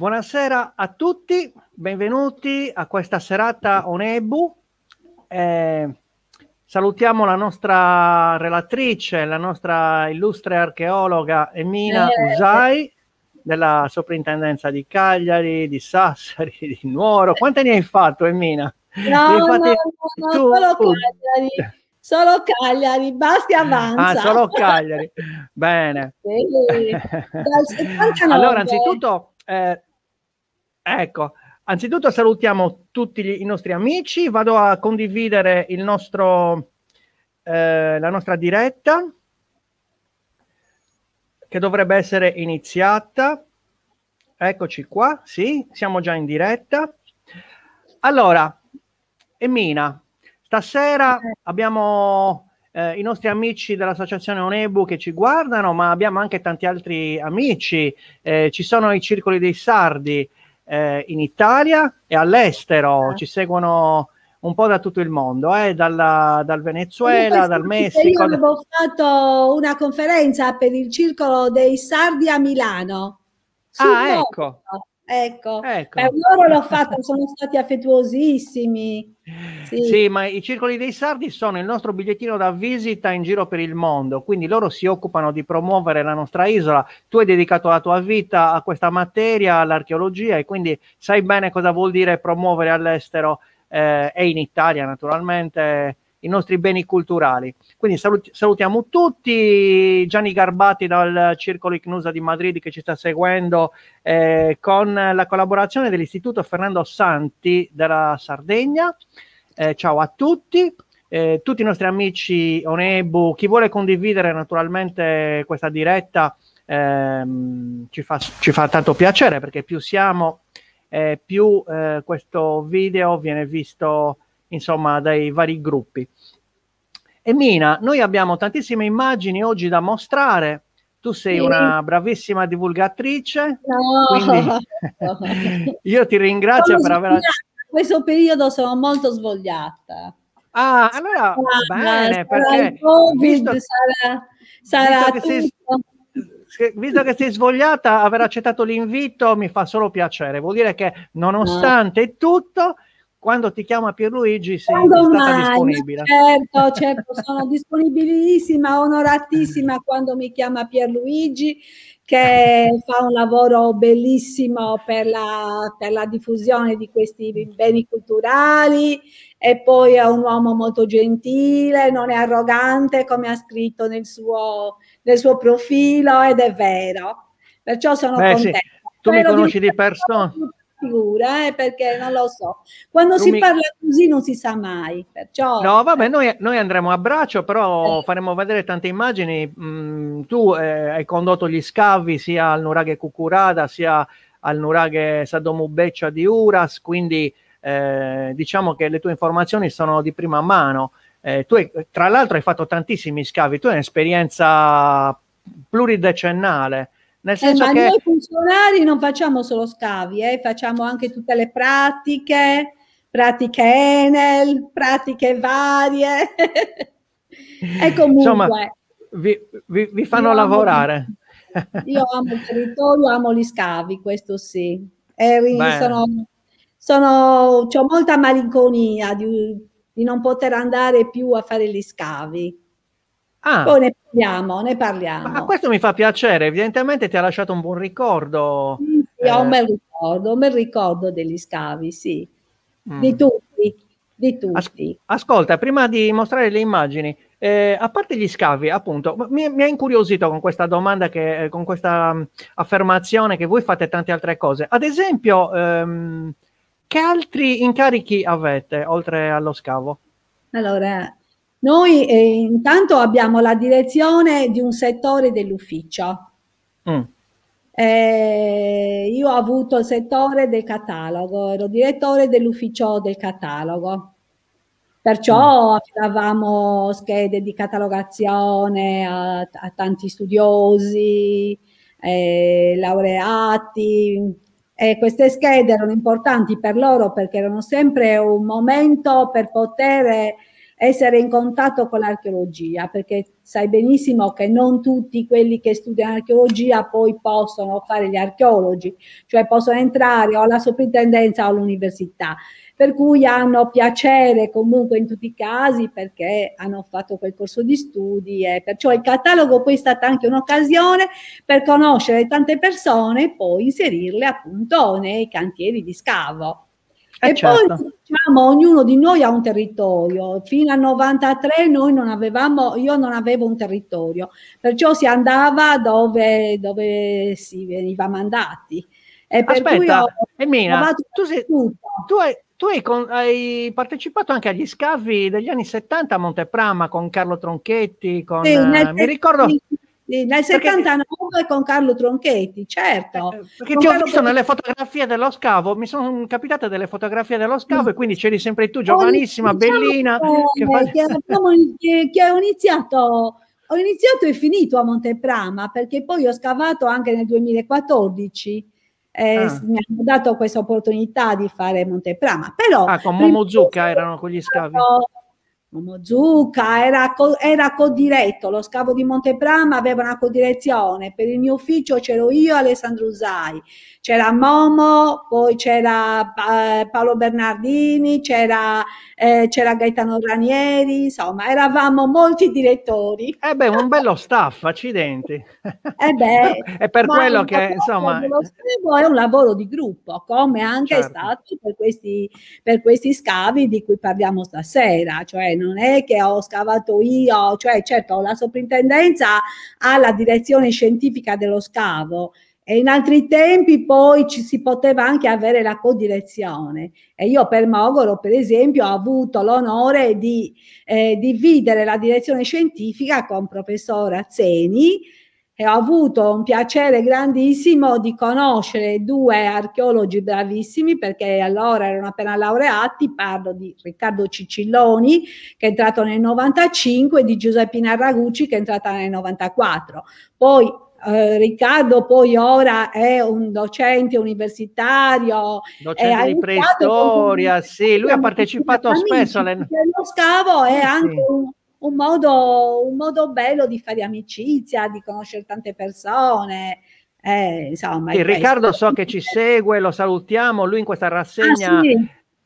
Buonasera a tutti, benvenuti a questa serata Onebu. Eh, salutiamo la nostra relatrice, la nostra illustre archeologa Emina eh. Usai della soprintendenza di Cagliari, di Sassari, di Nuoro. Quante ne hai fatto Emina? No, no, no, no solo Cagliari. Solo Cagliari, basti ah, avanza. Ah, solo Cagliari. Bene. Sì. allora, anzitutto eh, Ecco, anzitutto salutiamo tutti gli, i nostri amici, vado a condividere il nostro, eh, la nostra diretta che dovrebbe essere iniziata. Eccoci qua, sì, siamo già in diretta. Allora, Emina, stasera abbiamo eh, i nostri amici dell'associazione Onebu che ci guardano, ma abbiamo anche tanti altri amici. Eh, ci sono i circoli dei sardi, eh, in Italia e all'estero, ah. ci seguono un po' da tutto il mondo, eh, dalla, dal Venezuela, dal Messico. Io avevo fatto una conferenza per il circolo dei Sardi a Milano. Ah, ecco. Mondo. Ecco, ecco. Eh, loro l'ho fatto, sono stati affettuosissimi. Sì. sì. ma i circoli dei sardi sono il nostro bigliettino da visita in giro per il mondo, quindi loro si occupano di promuovere la nostra isola. Tu hai dedicato la tua vita a questa materia, all'archeologia, e quindi sai bene cosa vuol dire promuovere all'estero eh, e in Italia naturalmente i nostri beni culturali. Quindi salut- salutiamo tutti Gianni Garbati dal Circolo Icnusa di Madrid che ci sta seguendo eh, con la collaborazione dell'Istituto Fernando Santi della Sardegna. Eh, ciao a tutti. Eh, tutti i nostri amici Onebu, chi vuole condividere naturalmente questa diretta ehm, ci, fa, ci, fa, tanto piacere perché più siamo, eh, più eh, questo video viene visto insomma, dai vari gruppi. E Mina, noi abbiamo tantissime immagini oggi da mostrare. Tu sei sì. una bravissima divulgatrice. No. io ti ringrazio sono per aver. In questo periodo sono molto svogliata. Ah, allora sarà, ah, bene, sarà perché COVID, visto, sarà, sarà visto, che sei, visto che sei svogliata, aver accettato l'invito mi fa solo piacere. Vuol dire che nonostante no. tutto quando ti chiama Pierluigi sei quando mai, disponibile. Certo, certo, sono disponibilissima, onoratissima quando mi chiama Pierluigi che fa un lavoro bellissimo per la, per la, diffusione di questi beni culturali e poi è un uomo molto gentile, non è arrogante come ha scritto nel suo, nel suo profilo ed è vero. Perciò sono Beh, contenta. Sì. Tu Spero mi conosci di, di persona figura, eh, perché non lo so. Quando non si parla così non si sa mai. Perciò... No, vabbè, eh. noi, noi andremo a braccio, però eh. faremo vedere tante immagini. Mm, tu eh, hai condotto gli scavi sia al Nuraghe Cucurada, sia al Nuraghe Sadomubeccia di Uras, quindi eh, diciamo che le tue informazioni sono di prima mano. tu hai, tra l'altro hai fatto tantissimi scavi, tu hai un'esperienza pluridecennale nel eh, senso eh, che... noi funzionari non facciamo solo scavi, eh, facciamo anche tutte le pratiche, pratiche Enel, pratiche varie. e comunque... Insomma, vi, vi, vi fanno lavorare. Amo, io amo il territorio, amo gli scavi, questo sì. E sono, sono, ho molta malinconia di, di non poter andare più a fare gli scavi. Ah. Poi ne parliamo, ne parliamo. Ma questo mi fa piacere, evidentemente ti ha lasciato un buon ricordo. Sì, sì eh. ho un eh. bel ricordo, un bel ricordo degli scavi, sì, mm. di tutti, di tutti. ascolta, prima di mostrare le immagini, eh, a parte gli scavi, appunto, mi, mi ha incuriosito con questa domanda, che, eh, con questa affermazione che voi fate tante altre cose. Ad esempio, ehm, che altri incarichi avete oltre allo scavo? Allora, noi eh, intanto abbiamo la direzione di un settore dell'ufficio. Mm. Eh, io ho avuto il settore del catalogo, ero direttore dell'ufficio del catalogo. Perciò mm. affidavamo schede di catalogazione a, a tanti studiosi, eh, laureati. E queste schede erano importanti per loro perché erano sempre un momento per poter essere in contatto con l'archeologia, perché sai benissimo che non tutti quelli che studiano archeologia poi possono fare gli archeologi, cioè possono entrare o alla soprintendenza o all'università. Per cui hanno piacere comunque in tutti i casi perché hanno fatto quel corso di studi e perciò il catalogo poi è stata anche un'occasione per conoscere tante persone e poi inserirle appunto nei cantieri di scavo e eh, eh, certo. poi diciamo, ognuno di noi ha un territorio. Fino al 93 noi non avevamo, io non avevo un territorio, perciò si andava dove, dove si veniva mandati. E per Aspetta, Emina, tu, sei, tu, hai, tu hai, con, hai, partecipato anche agli scavi degli anni 70 a Monteprama con Carlo Tronchetti, con, sì, eh, mi ricordo... Sì sì, nel 79 perché... con Carlo Tronchetti, certo. Eh, eh perché ti ho Carlo visto Tronchetti... nelle fotografie dello scavo, mi sono capitate delle fotografie dello scavo sì. e quindi c'eri sempre tu, oh, giovanissima, diciamo bellina. Che, che, abbiamo, che, che ho iniziato ho iniziato e finito a Monteprama perché poi ho scavato anche nel 2014. Eh, ah. Mi hanno dato questa opportunità di fare Monteprama. Però, ah, con Momo Zucca erano quegli scavi. Zucca era, co- era codiretto, lo scavo di Montebrama aveva una codirezione, per il mio ufficio c'ero io e Alessandro Usai, c'era Momo, poi c'era eh, Paolo Bernardini, c'era, eh, c'era, Gaetano Ranieri, insomma eravamo molti direttori. Eh beh, un bello staff, accidenti. eh beh, è per quello che insomma... Lo scavo è un lavoro di gruppo, come anche certo. è stato per questi, per questi scavi di cui parliamo stasera, cioè non è che ho scavato io, cioè certo la soprintendenza ha la direzione scientifica dello scavo, e in altri tempi poi ci si poteva anche avere la codirezione e io per Mogoro per esempio ho avuto l'onore di eh, dividere la direzione scientifica con professor Azzeni e ho avuto un piacere grandissimo di conoscere due archeologi bravissimi perché allora erano appena laureati, parlo di Riccardo Cicilloni che è entrato nel 95 e di Giuseppina Ragucci che è entrata nel 94. Poi eh, Riccardo poi ora è un docente universitario. Docente di preistoria, con... sì, lui ha partecipato spesso alle... Lo scavo è sì. anche un un modo, un modo bello di fare amicizia, di conoscere tante persone. Eh, insomma, sì, Riccardo questo. so che ci segue, lo salutiamo, lui in questa ah, rassegna... Ah, sì.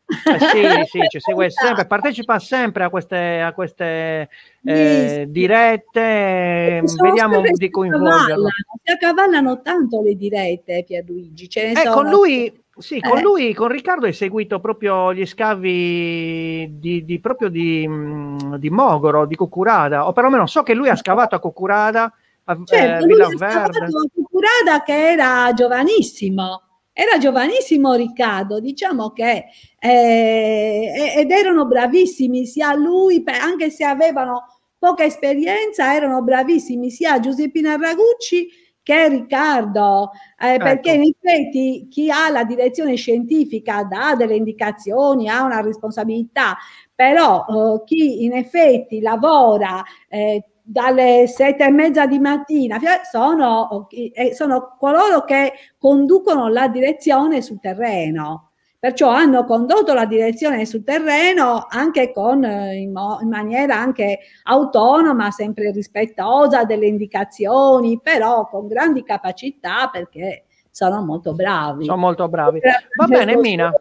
Eh, sì, sì, ci segue sempre, partecipa sempre a queste, a queste eh, dirette, mm, vediamo di coinvolgerlo. Si accavallano tanto le dirette, Pierluigi. Ce ecco, lui sì, con eh. lui, con Riccardo, hai seguito proprio gli scavi di, di, proprio di, mm, di, Mogoro, di Cucurada, o perlomeno so che lui ha scavato a Cucurada, a eh, certo, eh, lui ha scavato a Cucurada che era giovanissimo. Era giovanissimo Riccardo, diciamo che, eh, ed erano bravissimi sia lui, anche se avevano poca esperienza, erano bravissimi sia Giuseppina Ragucci che Riccardo, eh, ecco. perché in effetti chi ha la direzione scientifica dà delle indicazioni, ha una responsabilità, però eh, chi in effetti lavora eh, dalle sette e mezza di mattina sono, eh, sono coloro che conducono la direzione sul terreno. Perciò hanno condotto la direzione sul terreno anche con, eh, in, mo- in maniera anche autonoma, sempre rispettosa delle indicazioni, però con grandi capacità perché sono molto bravi. Sono molto bravi. Va bene, Mina.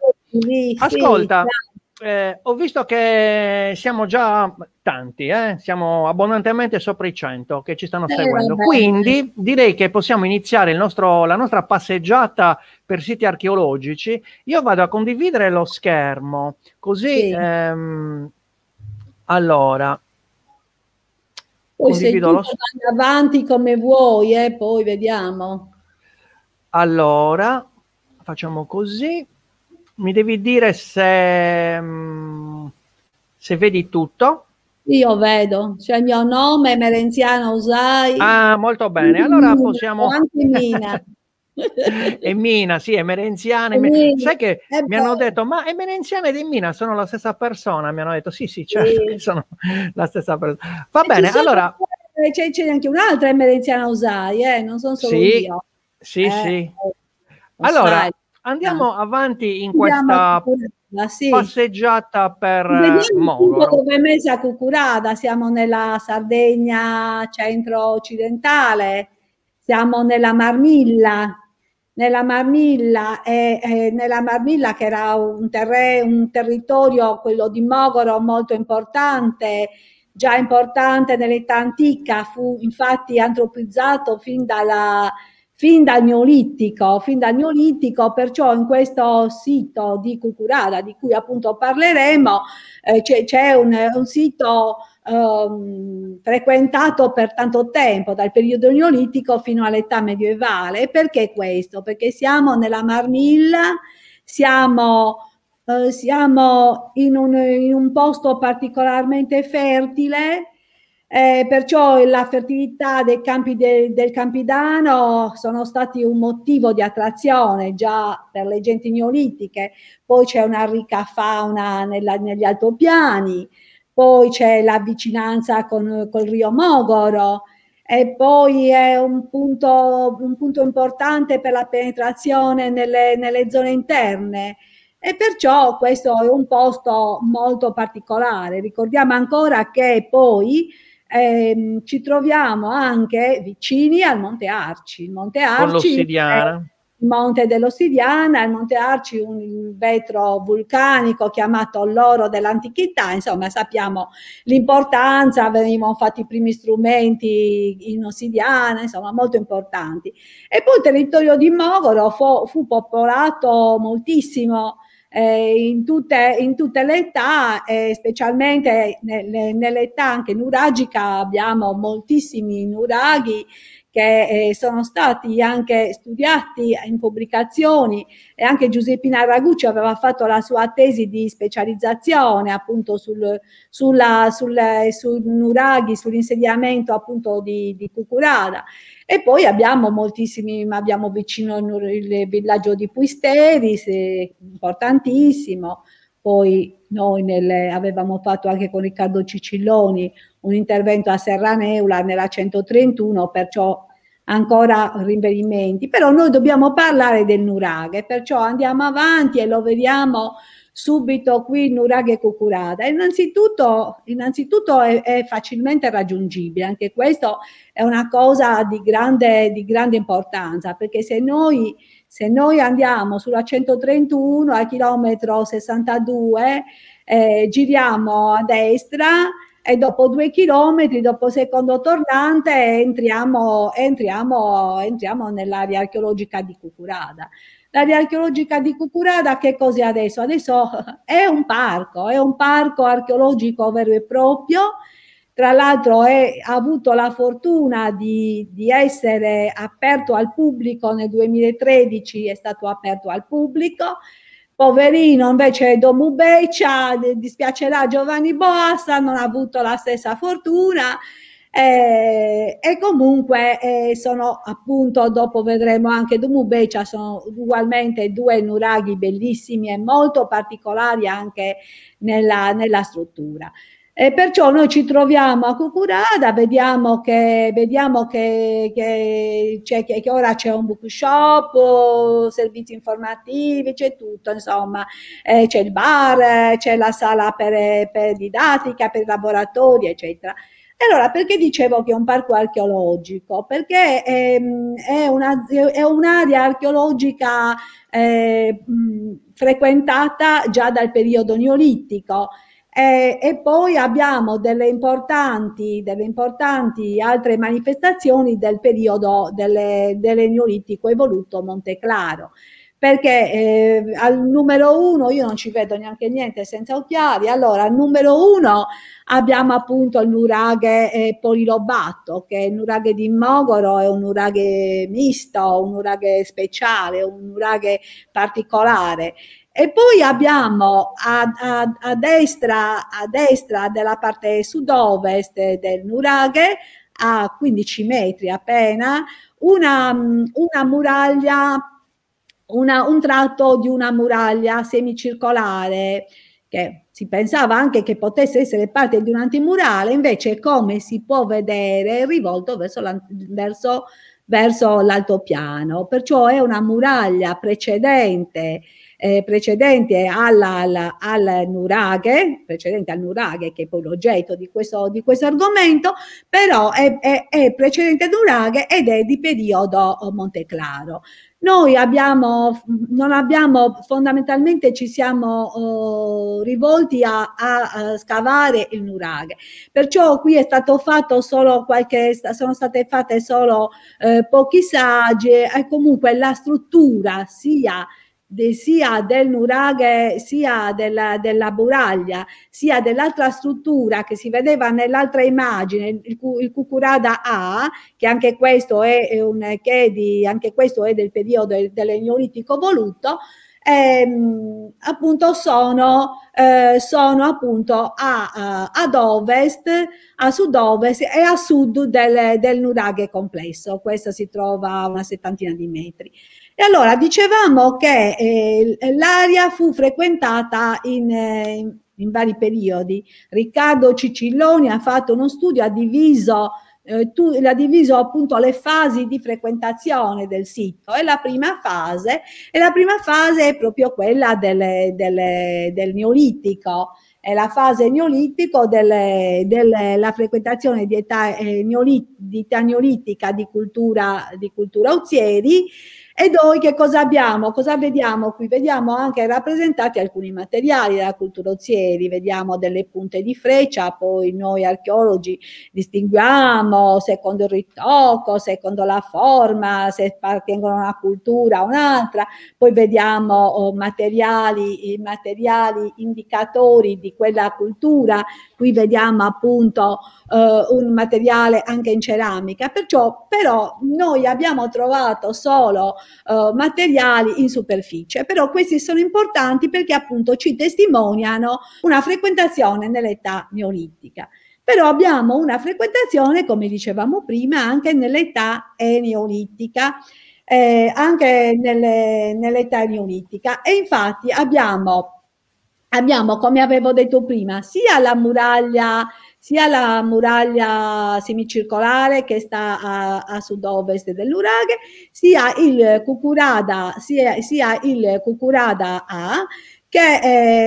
Ascolta. Sì, eh, ho visto che siamo già tanti, eh? siamo abbondantemente sopra i 100 che ci stanno eh, seguendo, quindi direi che possiamo iniziare nostro, la nostra passeggiata per siti archeologici. Io vado a condividere lo schermo, così... Sì. Ehm, allora... Poi condivido lo schermo. avanti come vuoi, eh? poi vediamo. Allora, facciamo così mi devi dire se, mm, se vedi tutto. Io vedo, c'è il mio nome, Merenziana Usai. Ah, molto bene, allora possiamo... Anche Mina. e Mina, sì, emerenziana. Emer... Sai che è mi bello. hanno detto, ma emerenziana ed Mina, sono la stessa persona? Mi hanno detto, sì, sì, certo, sì. sono la stessa persona. Va e eh, bene, allora... C'è, c'è, anche un'altra emerenziana Usai, eh? non sono solo sì, io. Sì, eh, sì. Allora, sai. Andiamo ah. avanti in questa sì. passeggiata per Mogoro. Eh, Dove Mesa Cucurada, siamo nella Sardegna centro-occidentale, siamo nella Marmilla, nella Marmilla, eh, eh, nella Marmilla che era un, terre, un, territorio, quello di Mogoro, molto importante, già importante nell'età antica, fu infatti antropizzato fin dalla, fin dal Neolitico, fin dal Neolitico, perciò in questo sito di Cucurada di cui appunto parleremo eh, c'è, c'è un, un sito ehm, frequentato per tanto tempo, dal periodo neolitico fino all'età medievale. perché questo? Perché siamo nella Marnilla, siamo... Eh, siamo in un, in un posto particolarmente fertile, eh, perciò la fertilità dei campi de, del Campidano sono stati un motivo di attrazione già per le genti neolitiche, poi c'è una ricca fauna nella, negli altopiani, poi c'è la vicinanza con, col rio Mogoro, e poi è un punto, un punto, importante per la penetrazione nelle, nelle, zone interne e perciò questo è un posto molto particolare. Ricordiamo ancora che poi eh, ci troviamo anche vicini al Monte Arci. Il Monte Arci il Monte dell'Ossidiana, il Monte Arci, un vetro vulcanico chiamato l'oro dell'antichità, insomma sappiamo l'importanza, venivano fatti i primi strumenti in ossidiana, insomma molto importanti. E poi il territorio di Mogoro fu, fu popolato moltissimo eh, in, tutte, in, tutte, le età eh, specialmente nelle, nell'età anche nuragica abbiamo moltissimi nuraghi che eh, sono stati anche studiati in pubblicazioni e anche Giuseppina Ragucci aveva fatto la sua tesi di specializzazione appunto sul, sulla, sul, eh, sul Nuraghi, sull'insediamento appunto di, di Cucurada. E poi abbiamo moltissimi, abbiamo vicino il villaggio di Puisteris, eh, importantissimo, poi noi nelle, avevamo fatto anche con Riccardo Cicilloni un intervento a Serraneula nella 131, perciò ancora rinvenimenti, però noi dobbiamo parlare del nuraghe, perciò andiamo avanti e lo vediamo subito qui nuraghe cucurada. Innanzitutto, innanzitutto è, è, facilmente raggiungibile, anche questo è una cosa di grande, di grande importanza, perché se noi se noi andiamo sulla 131 al chilometro 62, eh, giriamo a destra e dopo due chilometri, dopo secondo tornante, entriamo, entriamo, entriamo nell'area archeologica di Cucurada. L'area archeologica di Cucurada che cos'è adesso? Adesso è un parco, è un parco archeologico vero e proprio, tra l'altro è, ha avuto la fortuna di, di, essere aperto al pubblico nel 2013, è stato aperto al pubblico. Poverino invece Domu Beccia, dispiacerà Giovanni Boassa, non ha avuto la stessa fortuna. Eh, e comunque eh, sono appunto, dopo vedremo anche Domu Dumubecia, sono ugualmente due nuraghi bellissimi e molto particolari anche nella, nella struttura. E perciò noi ci troviamo a Cucurada, vediamo che, vediamo che, che, cioè, che, che ora c'è un bookshop, servizi informativi, c'è tutto, insomma, eh, c'è il bar, c'è la sala per, per didattica, per laboratori, eccetera. Allora, perché dicevo che è un parco archeologico? Perché ehm, è, una, è, un'area archeologica eh, frequentata già dal periodo neolitico, eh, e poi abbiamo delle importanti, delle importanti, altre manifestazioni del periodo delle, delle neolitico evoluto Monteclaro perché eh, al numero uno io non ci vedo neanche niente senza occhiali. Allora, al numero uno abbiamo appunto il nuraghe eh, polilobato, che è il nuraghe di Mogoro, è un nuraghe misto, un nuraghe speciale, un nuraghe particolare. E poi abbiamo a, a, a, destra, a destra della parte sud-ovest del Nuraghe, a 15 metri appena, una, una muraglia, una, un tratto di una muraglia semicircolare che si pensava anche che potesse essere parte di un antimurale, invece come si può vedere è rivolto verso, verso, verso l'altopiano. Perciò è una muraglia precedente eh, precedente alla, alla, al nuraghe, precedente al nuraghe che è poi l'oggetto di questo, di questo argomento, però è, è, è precedente al nuraghe ed è di periodo Monteclaro. Noi abbiamo, non abbiamo, fondamentalmente ci siamo eh, rivolti a, a, a, scavare il nuraghe, perciò qui è stato fatto solo qualche, sono state fatte solo eh, pochi saggi e comunque la struttura sia de, sia del nuraghe, sia della, della buraglia, sia dell'altra struttura che si vedeva nell'altra immagine, il, il cucurada A, che anche questo è, è un, che è di, anche questo è del periodo dell'Eneolitico voluto, ehm, appunto sono, eh, sono appunto a, a, eh, ad ovest, a sud-ovest e a sud del, del nuraghe complesso. Questo si trova a una settantina di metri. E allora dicevamo che eh, l'area fu frequentata in, eh, in, vari periodi. Riccardo Cicilloni ha fatto uno studio, ha diviso, eh, tu, ha diviso appunto le fasi di frequentazione del sito e la prima fase, e la prima fase è proprio quella delle, delle, del neolitico è la fase neolitico della frequentazione di età, eh, neolit, di età neolitica di cultura, di cultura Uzieri e noi che cosa abbiamo? Cosa vediamo qui? Vediamo anche rappresentati alcuni materiali della cultura culturozieri, vediamo delle punte di freccia, poi noi archeologi distinguiamo secondo il ritocco, secondo la forma, se appartengono a una cultura o un'altra, poi vediamo oh, materiali, materiali indicatori di quella cultura, qui vediamo appunto eh, un materiale anche in ceramica, perciò però noi abbiamo trovato solo eh, materiali in superficie, però questi sono importanti perché appunto ci testimoniano una frequentazione nell'età neolitica però abbiamo una frequentazione, come dicevamo prima, anche nell'età neolitica, eh, anche nelle, nell'età neolitica. E infatti abbiamo, abbiamo, come avevo detto prima, sia la muraglia sia la muraglia semicircolare che sta a, a sud-ovest dell'Uraghe, sia il Cucurada, sia, sia il Cucurada A, che,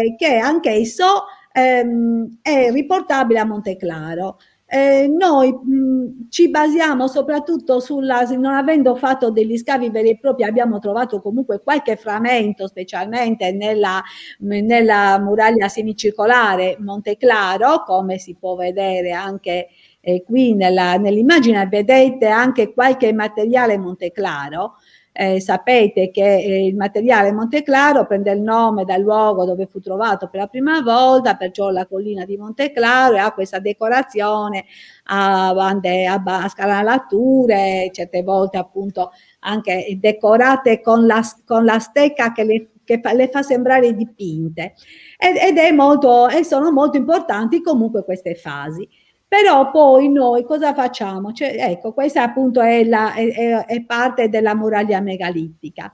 eh, che anch'esso ehm, è riportabile a Monteclaro. Eh, noi mh, mm, ci basiamo soprattutto sulla, non avendo fatto degli scavi veri e propri, abbiamo trovato comunque qualche frammento, specialmente nella, mh, nella muraglia semicircolare Monteclaro, come si può vedere anche eh, qui nella, nell'immagine, vedete anche qualche materiale Monteclaro eh, sapete che eh, il materiale Monteclaro prende il nome dal luogo dove fu trovato per la prima volta, perciò la collina di Monteclaro e ha questa decorazione a, bande, a, a scanalature, certe volte appunto anche decorate con la, con la stecca che le che le fa sembrare dipinte ed, ed molto, e sono molto importanti comunque queste fasi. Però poi noi cosa facciamo? Cioè, ecco, questa appunto è, la, è, è parte della muraglia megalittica.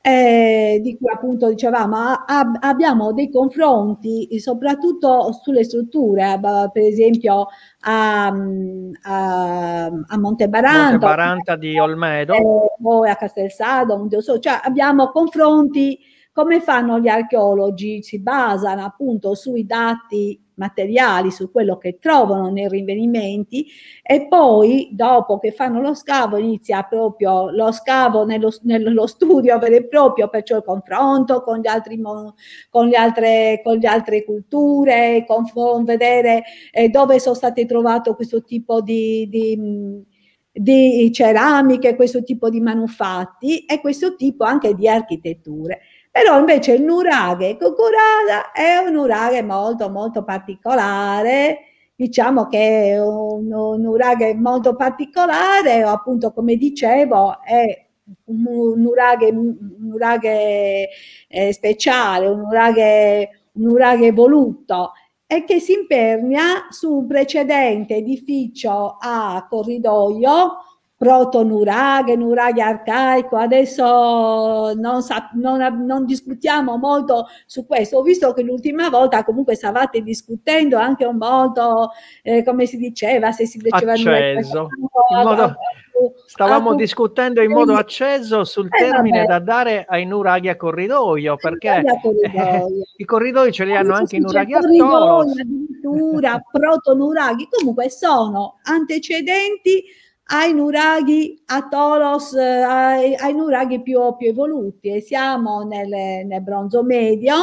Eh, di cui appunto dicevamo, ab abbiamo dei confronti soprattutto sulle strutture, eh, per esempio a, a, a Montebaranto, Montebaranta di Olmedo eh, o a Castelsado, cioè abbiamo confronti come fanno gli archeologi? Si basano appunto sui dati materiali, su quello che trovano nei rinvenimenti e poi dopo che fanno lo scavo inizia proprio lo scavo nello, nello studio vero e proprio, perciò il confronto con, gli altri, con, le, altre, con le altre culture, con, con vedere eh, dove sono state trovate questo tipo di... di di ceramiche, questo tipo di manufatti e questo tipo anche di architetture. Però invece il nuraghe cocurada è un nuraghe molto molto particolare, diciamo che è un, un nuraghe molto particolare, appunto come dicevo è un nuraghe, un nuraghe eh, speciale, un nuraghe, un nuraghe voluto e che si impernia su un precedente edificio a corridoio proto-nuraghe, nuraghe arcaico, adesso non, non, non, discutiamo molto su questo, ho visto che l'ultima volta comunque stavate discutendo anche un modo, eh, come si diceva, se si diceva... Acceso. Modo, stavamo ad, discutendo in modo acceso sul eh, termine vabbè. da dare ai nuraghi a corridoio, perché corridoio. i corridoi ce li hanno eh, anche i nuraghi a corridoio, addirittura proto-nuraghi, comunque sono antecedenti ai nuraghi a toros, eh, ai, ai nuraghi più, più, evoluti e siamo nelle, nel bronzo medio,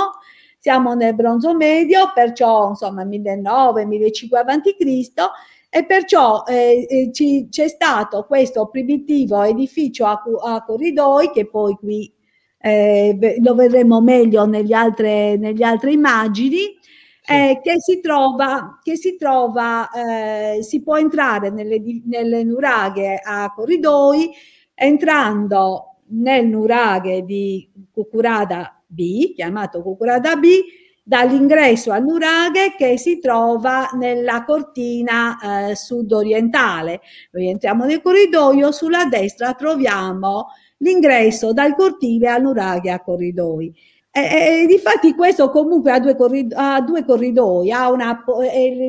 siamo nel bronzo medio, perciò insomma 1900-1500 a.C. e perciò eh, eh, ci, c'è stato questo primitivo edificio a, a corridoi che poi qui eh, lo vedremo meglio negli altre, negli altre immagini eh, che si trova, che si, trova eh, si può entrare nelle, nelle, nuraghe a corridoi entrando nel nuraghe di Cucurada B, chiamato Cucurada B, dall'ingresso al nuraghe che si trova nella cortina eh, sudorientale. Noi entriamo nel corridoio, sulla destra troviamo l'ingresso dal cortile al nuraghe a corridoi. E, e difatti questo comunque ha due, corrido, ha due corridoi, ha una,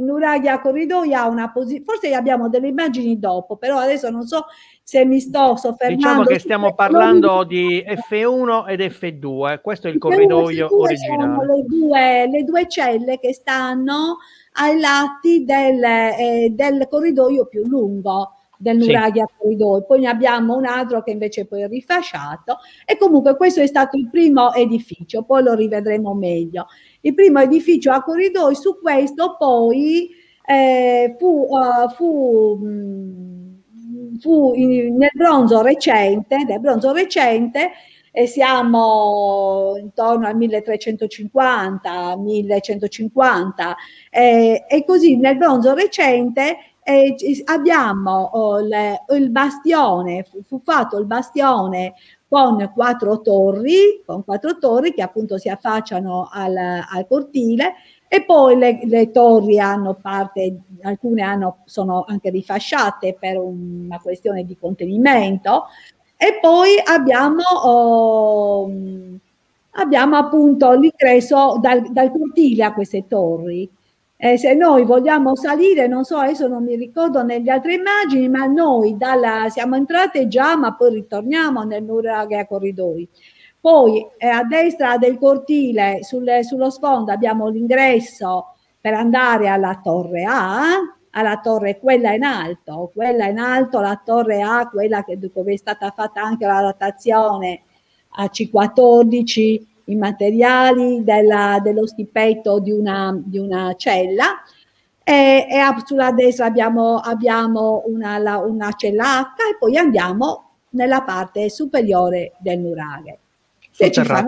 l'Uraglia corridoi ha una posizione, forse abbiamo delle immagini dopo, però adesso non so se mi sto soffermando. Diciamo che stiamo parlando di F1 ed F2, eh, questo è il F1 corridoio originale. Le due, le due, celle che stanno ai lati del, eh, del corridoio più lungo del Nuraghi Corridoi. Poi ne abbiamo un altro che invece poi è rifasciato e comunque questo è stato il primo edificio, poi lo rivedremo meglio. Il primo edificio a corridoio, su questo poi eh, fu, uh, fu mh, mm, fu in, nel bronzo recente, nel bronzo recente e siamo intorno al 1350, 1150 eh, e così nel bronzo recente eh, abbiamo oh, le, il bastione, fu fatto il bastione con quattro torri, con quattro torri che appunto si affacciano al, al cortile e poi le, le, torri hanno parte, alcune hanno, sono anche rifasciate per una questione di contenimento e poi abbiamo, oh, abbiamo appunto l'ingresso dal, dal cortile a queste torri. Eh, se noi vogliamo salire, non so, adesso non mi ricordo nelle altre immagini, ma noi dalla, siamo entrate già, ma poi ritorniamo nel nuraghe a corridoi. Poi eh, a destra del cortile, sul, sullo sfondo, abbiamo l'ingresso per andare alla torre A, alla torre quella in alto, quella in alto, la torre A, quella che, dove è stata fatta anche la rotazione a C14, i materiali della, dello stipetto di una, di una cella e, e, sulla destra abbiamo, abbiamo una, la, una cellacca e poi andiamo nella parte superiore del nuraghe. Se ci, andare,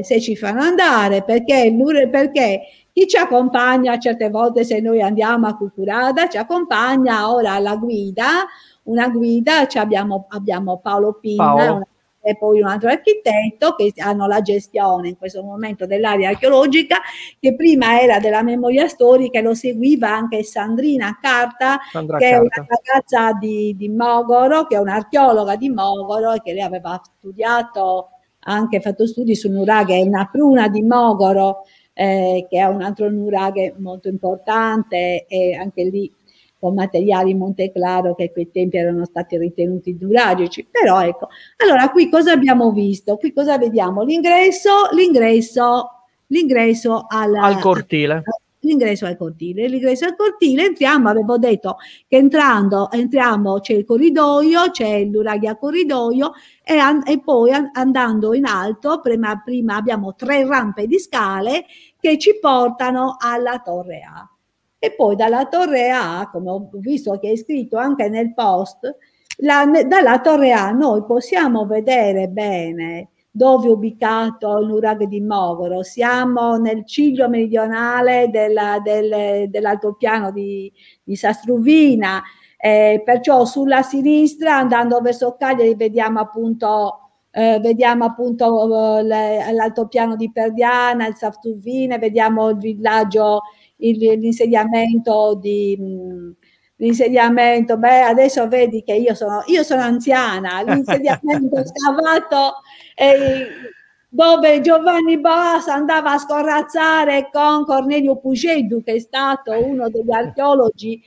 se ci, fanno andare, perché, perché, chi ci accompagna certe volte se noi andiamo a Cucurada ci accompagna ora la guida, una guida, abbiamo, abbiamo Paolo Pinna, Paolo. una e poi un altro architetto che hanno la gestione in questo momento dell'area archeologica che prima era della memoria storica e lo seguiva anche Sandrina Carta Sandra che Carta. è una ragazza di, di Mogoro, che è un'archeologa di Mogoro e che lei aveva studiato anche fatto studi su nuraghe, è una pruna di Mogoro eh, che è un altro nuraghe molto importante e anche lì con materiali Monteclaro che a quei tempi erano stati ritenuti duragici. però ecco, allora qui cosa abbiamo visto? Qui cosa vediamo? L'ingresso, l'ingresso, l'ingresso alla, al cortile. L'ingresso al cortile, l'ingresso al cortile, entriamo, avevo detto che entrando, entriamo c'è il corridoio, c'è l'uraghia corridoio e, an- e poi an- andando in alto, prima, prima abbiamo tre rampe di scale che ci portano alla torre A e poi dalla torre A, come ho visto che è scritto anche nel post, la, dalla torre A noi possiamo vedere bene dove è ubicato il l'Urag di Mogoro. Siamo nel ciglio meridionale della, del, dell'altopiano di, di Sastruvina, eh, perciò sulla sinistra andando verso Cagliari vediamo appunto, eh, vediamo appunto eh, l'altopiano di Perdiana, il Sastruvina, vediamo il villaggio il, l'insediamento di... Mh, mm, l'insediamento, beh adesso vedi che io sono, io sono anziana, l'insediamento scavato eh, dove Giovanni Boas andava a scorrazzare con Cornelio Pugedu che è stato uno degli archeologi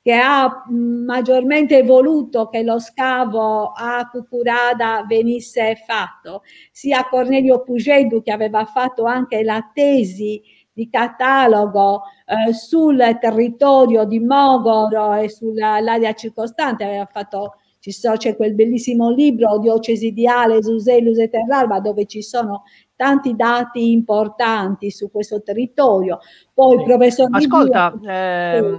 che ha mm, maggiormente voluto che lo scavo a Cucurada venisse fatto, sia Cornelio Pugedu che aveva fatto anche la tesi di catalogo eh, sul territorio di Mogoro e sull'area circostante, aveva fatto ci so, c'è quel bellissimo libro Diocesi di Ale, Susei, e Terralba dove ci sono tanti dati importanti su questo territorio. Poi sì. il professor Ascolta, Dio...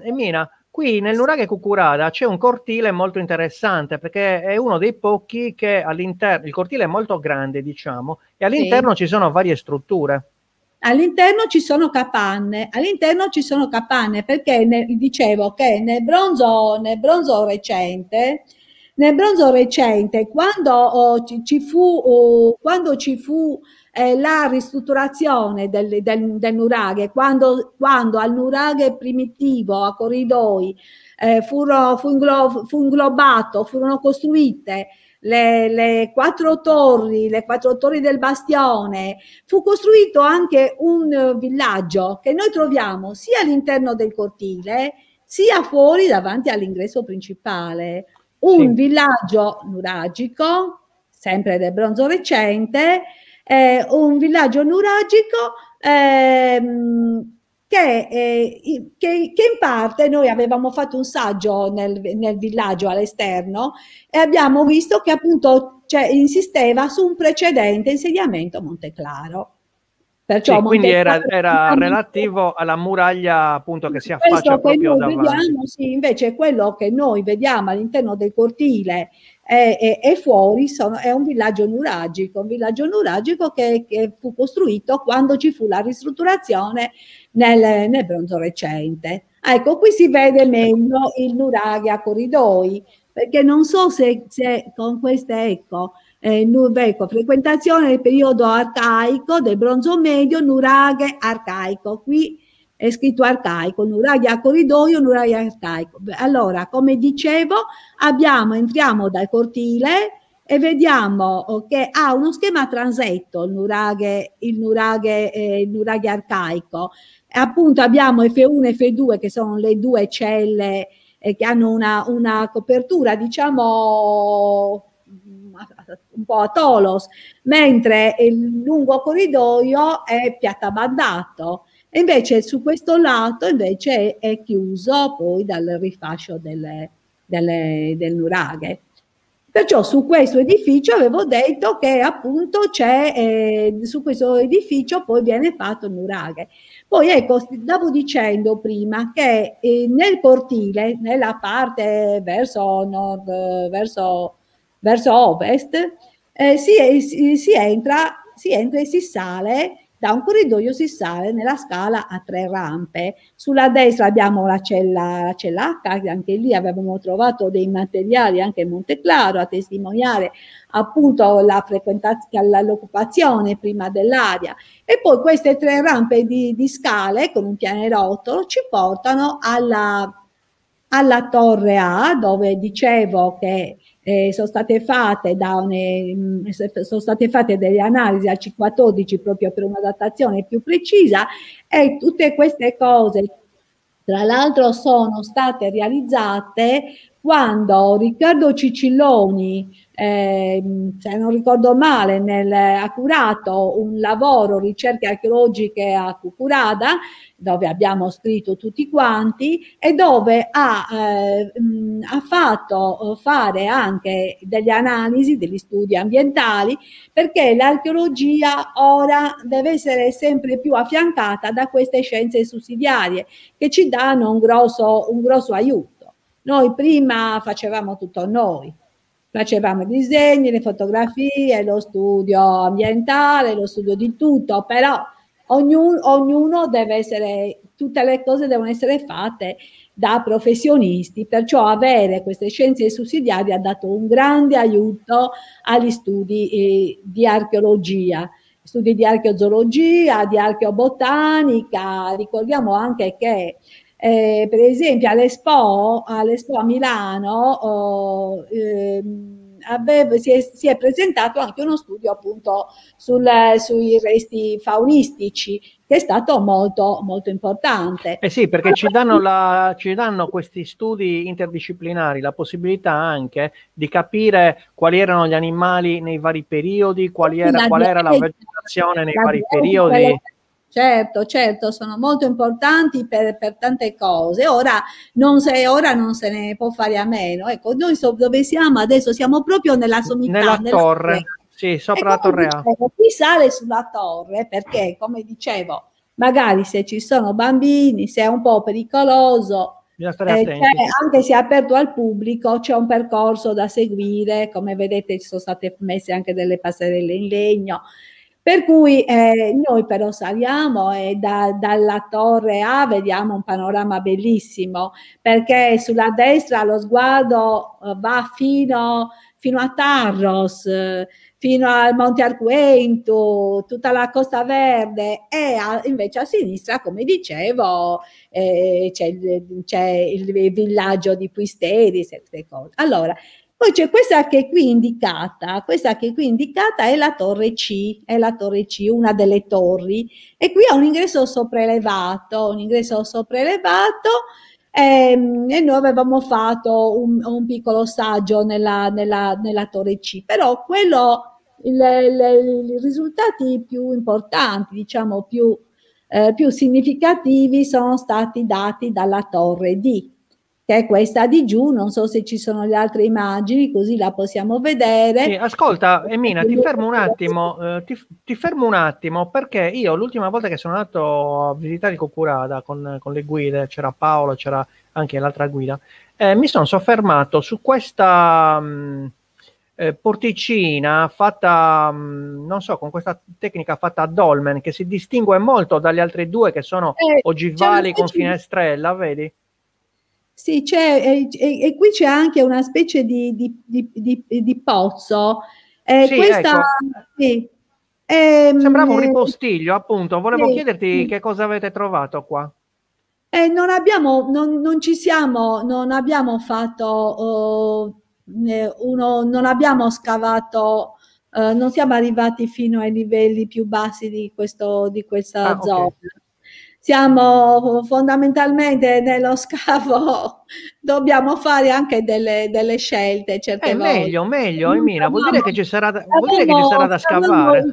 eh, Emina, qui nel Nuraghe Cucurada c'è un cortile molto interessante perché è uno dei pochi che all'interno il cortile è molto grande, diciamo, e all'interno sì. ci sono varie strutture. All'interno ci sono capanne, all'interno ci sono capanne perché ne, dicevo che nel bronzo, nel bronzo recente, nel bronzo recente, quando oh, ci, ci, fu, oh, quando ci fu eh, la ristrutturazione del, del, del nuraghe, quando, quando, al nuraghe primitivo a corridoi eh, furono, fu, inglo, fu inglobato, furono costruite le, le, quattro torri, le quattro torri del bastione, fu costruito anche un eh, villaggio che noi troviamo sia all'interno del cortile sia fuori davanti all'ingresso principale. Un sì. villaggio nuragico, sempre del bronzo recente, eh, un villaggio nuragico. Ehm, che, eh, che, che, in parte noi avevamo fatto un saggio nel, nel villaggio all'esterno e abbiamo visto che appunto cioè, insisteva su un precedente insediamento Monteclaro. Perciò sì, quindi era, era relativo alla muraglia appunto che si affaccia proprio davanti. Vediamo, sì, invece quello che noi vediamo all'interno del cortile e, è, è fuori, sono, è un villaggio nuragico, un villaggio nuragico che, che fu costruito quando ci fu la ristrutturazione nel, nel bronzo recente. Ecco, qui si vede meglio il nuraghi a corridoi, perché non so se, se con queste, ecco, eh, ecco, frequentazione del periodo arcaico, del bronzo medio, nuraghe arcaico. Qui è scritto arcaico, nuraia corridoio, nuraia arcaico. Allora, come dicevo, abbiamo, entriamo dal cortile e vediamo che ha uno schema transetto il nuraghe, il nuraghe, eh, il nuraghe arcaico. E appunto abbiamo F1 e F2 che sono le due celle eh, che hanno una, una copertura, diciamo un po' a tolos, mentre il lungo corridoio è piattabandato. E invece su questo lato invece è, è chiuso poi dal rifascio delle, delle, del nuraghe. Perciò su questo edificio avevo detto che appunto c'è, eh, su questo edificio poi viene fatto il nuraghe. Poi ecco, stavo dicendo prima che eh, nel cortile, nella parte verso nord, verso, verso ovest, eh, si, si, si, entra, si entra e si sale da un corridoio si sale nella scala a tre rampe. Sulla destra abbiamo la cella, la cella H, anche lì avevamo trovato dei materiali anche in Monteclaro a testimoniare appunto la frequentazione, l'occupazione prima dell'aria. E poi queste tre rampe di, di scale con un pianerottolo ci portano alla alla torre A, dove dicevo che eh, sono, state fatte da une, mm, sono state fatte delle analisi al C14 proprio per una datazione più precisa e tutte queste cose tra l'altro sono state realizzate quando Riccardo Cicilloni, eh, se non ricordo male, nel, ha curato un lavoro ricerche archeologiche a Cucurada, dove abbiamo scritto tutti quanti, e dove ha, eh, ha fatto eh, fare anche delle analisi, degli studi ambientali, perché l'archeologia ora deve essere sempre più affiancata da queste scienze sussidiarie che ci danno un grosso, un grosso aiuto. Noi prima facevamo tutto noi, facevamo i disegni, le fotografie, lo studio ambientale, lo studio di tutto, però ognuno, ognuno deve essere, tutte le cose devono essere fatte da professionisti, perciò avere queste scienze sussidiarie ha dato un grande aiuto agli studi eh, di archeologia, studi di archeozoologia, di archeobotanica, ricordiamo anche che eh, per esempio all'Expo, all'Expo a Milano oh, ehm, si, è, si, è, presentato anche uno studio appunto sul, sui resti faunistici che è stato molto, molto importante. Eh sì, perché ci danno, la, ci danno questi studi interdisciplinari la possibilità anche di capire quali erano gli animali nei vari periodi, quali era, qual era la vegetazione nei vari periodi Certo, certo, sono molto importanti per, per tante cose. Ora non, se, ora non, se, ne può fare a meno. Ecco, noi so, dove siamo adesso siamo proprio nella sommità. della torre. torre. Sì, sopra la torre A. Dicevo, chi sale sulla torre perché, come dicevo, magari se ci sono bambini, se è un po' pericoloso, eh, anche se è aperto al pubblico, c'è un percorso da seguire, come vedete ci sono state messe anche delle passerelle in legno. Per cui eh, noi però saliamo e da, dalla torre A vediamo un panorama bellissimo, perché sulla destra lo sguardo eh, va fino, fino a Tarros, fino al Monte Arquento, tutta la Costa Verde e a, invece a sinistra, come dicevo, eh, c'è, il, il, villaggio di Puisteri, certe cose. Allora, poi c'è questa che è qui indicata, questa che è qui indicata è la torre C, è la torre C, una delle torri, e qui ha un ingresso sopraelevato, un ingresso sopraelevato, ehm, e, noi avevamo fatto un, un piccolo saggio nella, nella, nella torre C, però quello i risultati più importanti, diciamo più, eh, più significativi, sono stati dati dalla torre D, che è questa di giù, non so se ci sono le altre immagini, così la possiamo vedere. Sì, ascolta Emina, ti fermo un attimo, eh, ti, ti, fermo un attimo, perché io l'ultima volta che sono andato a visitare il Cocurada con, con le guide, c'era Paolo, c'era anche l'altra guida, eh, mi sono soffermato su questa... Mh, mm, eh, porticina fatta, mm, non so, con questa tecnica fatta a dolmen che si distingue molto dalle altre due che sono eh, ogivali con finestrella, vedi? Sì, e, e, e, qui c'è anche una specie di, di, di, di pozzo. Eh, sì, questa, ecco. sì. eh, Sembrava un ripostiglio, appunto. Volevo sì, chiederti che cosa avete trovato qua. Eh, non, abbiamo, non, non ci siamo, non abbiamo fatto oh, eh, uno, non abbiamo scavato, eh, non siamo arrivati fino ai livelli più bassi di, questo, di questa ah, zona. Okay siamo fondamentalmente nello scavo, dobbiamo fare anche delle, delle scelte. Certe eh, volte. Meglio, meglio, Emina, vuol dire che ci sarà da, vuol dire che ci sarà da scavare.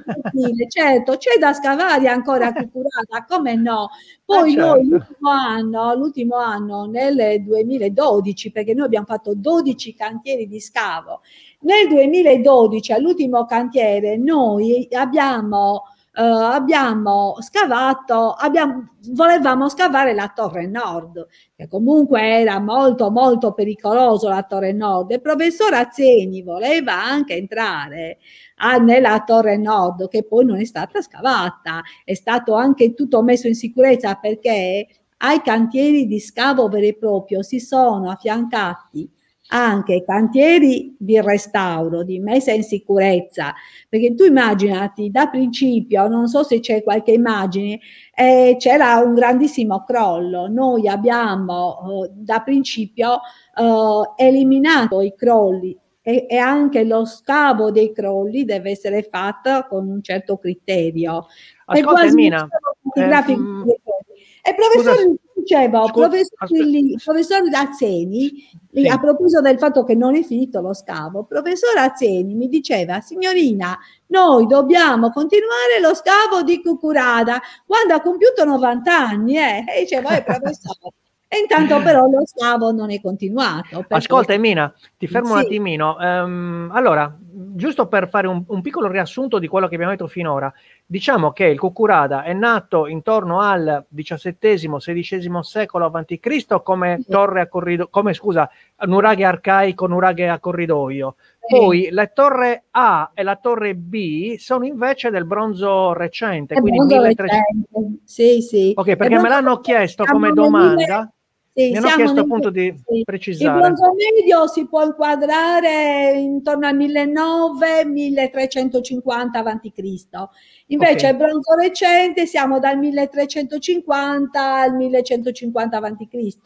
certo, c'è da scavare ancora curata, come no? Poi eh, certo. noi l'ultimo anno, l'ultimo anno, nel 2012, perché noi abbiamo fatto 12 cantieri di scavo, nel 2012 all'ultimo cantiere noi abbiamo eh, abbiamo scavato, abbiamo, volevamo scavare la Torre Nord, che comunque era molto molto pericoloso la Torre Nord. Il professor Azzeni voleva anche entrare a, ah, nella Torre Nord, che poi non è stata scavata, è stato anche tutto messo in sicurezza perché ai cantieri di scavo vero e proprio si sono affiancati anche i cantieri di restauro, di messa in sicurezza, perché tu immaginati da principio, non so se c'è qualche immagine, eh, c'era un grandissimo crollo, noi abbiamo eh, da principio eh, eliminato i crolli e, e, anche lo scavo dei crolli deve essere fatto con un certo criterio. Ascolta, Mina, certo eh, mm, e professor Dicevo, professor, il professor Azzeni, sì. a proposito del fatto che non è finito lo scavo, il professor Azzeni mi diceva, signorina, noi dobbiamo continuare lo scavo di Cucurada quando ha compiuto 90 anni, eh? e dicevo, eh, professore. E intanto però lo scavo non è continuato. Perché... Ascolta Emina, ti fermo sì. un attimino. Um, allora, giusto per fare un, un, piccolo riassunto di quello che abbiamo detto finora, diciamo che il Cucurada è nato intorno al XVII-XVI secolo a.C. come torre a corridoio, come scusa, nuraghe arcaico, nuraghe a corridoio. Poi la torre A e la torre B sono invece del bronzo recente, è quindi 1300. Recente. Sì, sì. Ok, perché me l'hanno chiesto come domanda. Sì, Mi hanno chiesto appunto di sì. precisare. Il bronzo medio si può inquadrare intorno al 1900-1350 a.C. Invece okay. il bronzo recente siamo dal 1350 al 1150 a.C.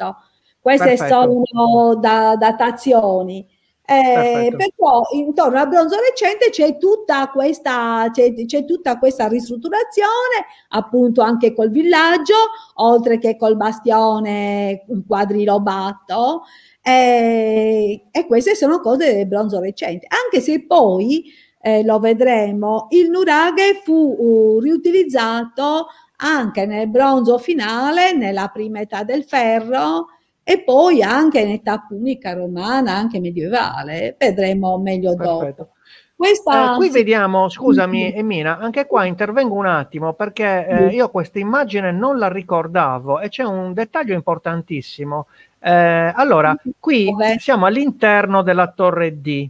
Queste Perfetto. sono datazioni. Da eh, perciò intorno al bronzo recente c'è tutta, questa, c'è, c'è tutta questa ristrutturazione, appunto anche col villaggio, oltre che col bastione quadrilobato. Eh, e queste sono cose del bronzo recente, anche se poi eh, lo vedremo, il nuraghe fu uh, riutilizzato anche nel bronzo finale, nella prima età del ferro, e poi anche in età punica romana, anche medievale, vedremo meglio Perfetto. dopo. Questa... Eh, qui vediamo, mm-hmm. scusami Emina, anche qua intervengo un attimo perché eh, mm-hmm. io questa immagine non la ricordavo e c'è un dettaglio importantissimo. Eh, allora, mm-hmm. qui siamo all'interno della torre D.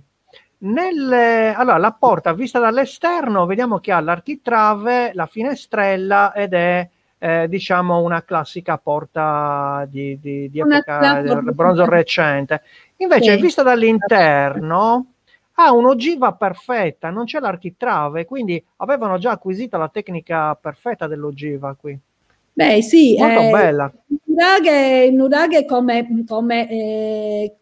Nelle, allora, la porta vista dall'esterno, vediamo che ha l'architrave, la finestrella ed è eh, diciamo una classica porta di, di, di epoca del bronzo recente. Invece, sì. vista dall'interno, ha un'ogiva perfetta, non c'è l'architrave, quindi avevano già acquisito la tecnica perfetta dell'ogiva qui. Beh sì, molto eh, bella. Il nuraghe, come, come eh,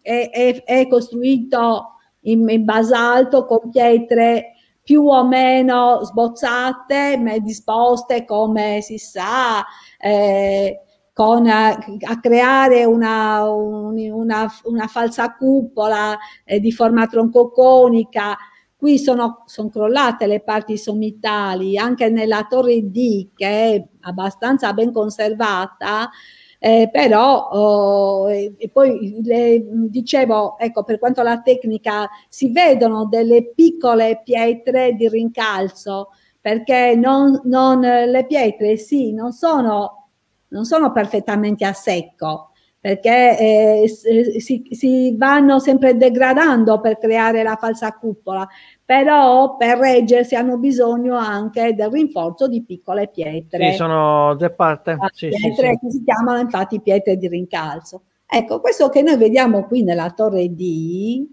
è, è, è, costruito in, in basalto con pietre più o meno sbozzate, disposte come si sa, eh, con, a creare una, un, una, una falsa cupola eh, di forma troncoconica. Qui sono, sono crollate le parti sommitali, anche nella torre D, che è abbastanza ben conservata, eh, però, oh, e, poi le, dicevo, ecco, per quanto la tecnica, si vedono delle piccole pietre di rincalzo, perché non, non, le pietre, sì, non sono, non sono perfettamente a secco, perché eh, eh, si, si, vanno sempre degradando per creare la falsa cupola, però per reggersi hanno bisogno anche del rinforzo di piccole pietre. Sì, sono due parte. Ah, sì, pietre sì, che si chiamano infatti pietre di rincalzo. Ecco, questo che noi vediamo qui nella torre D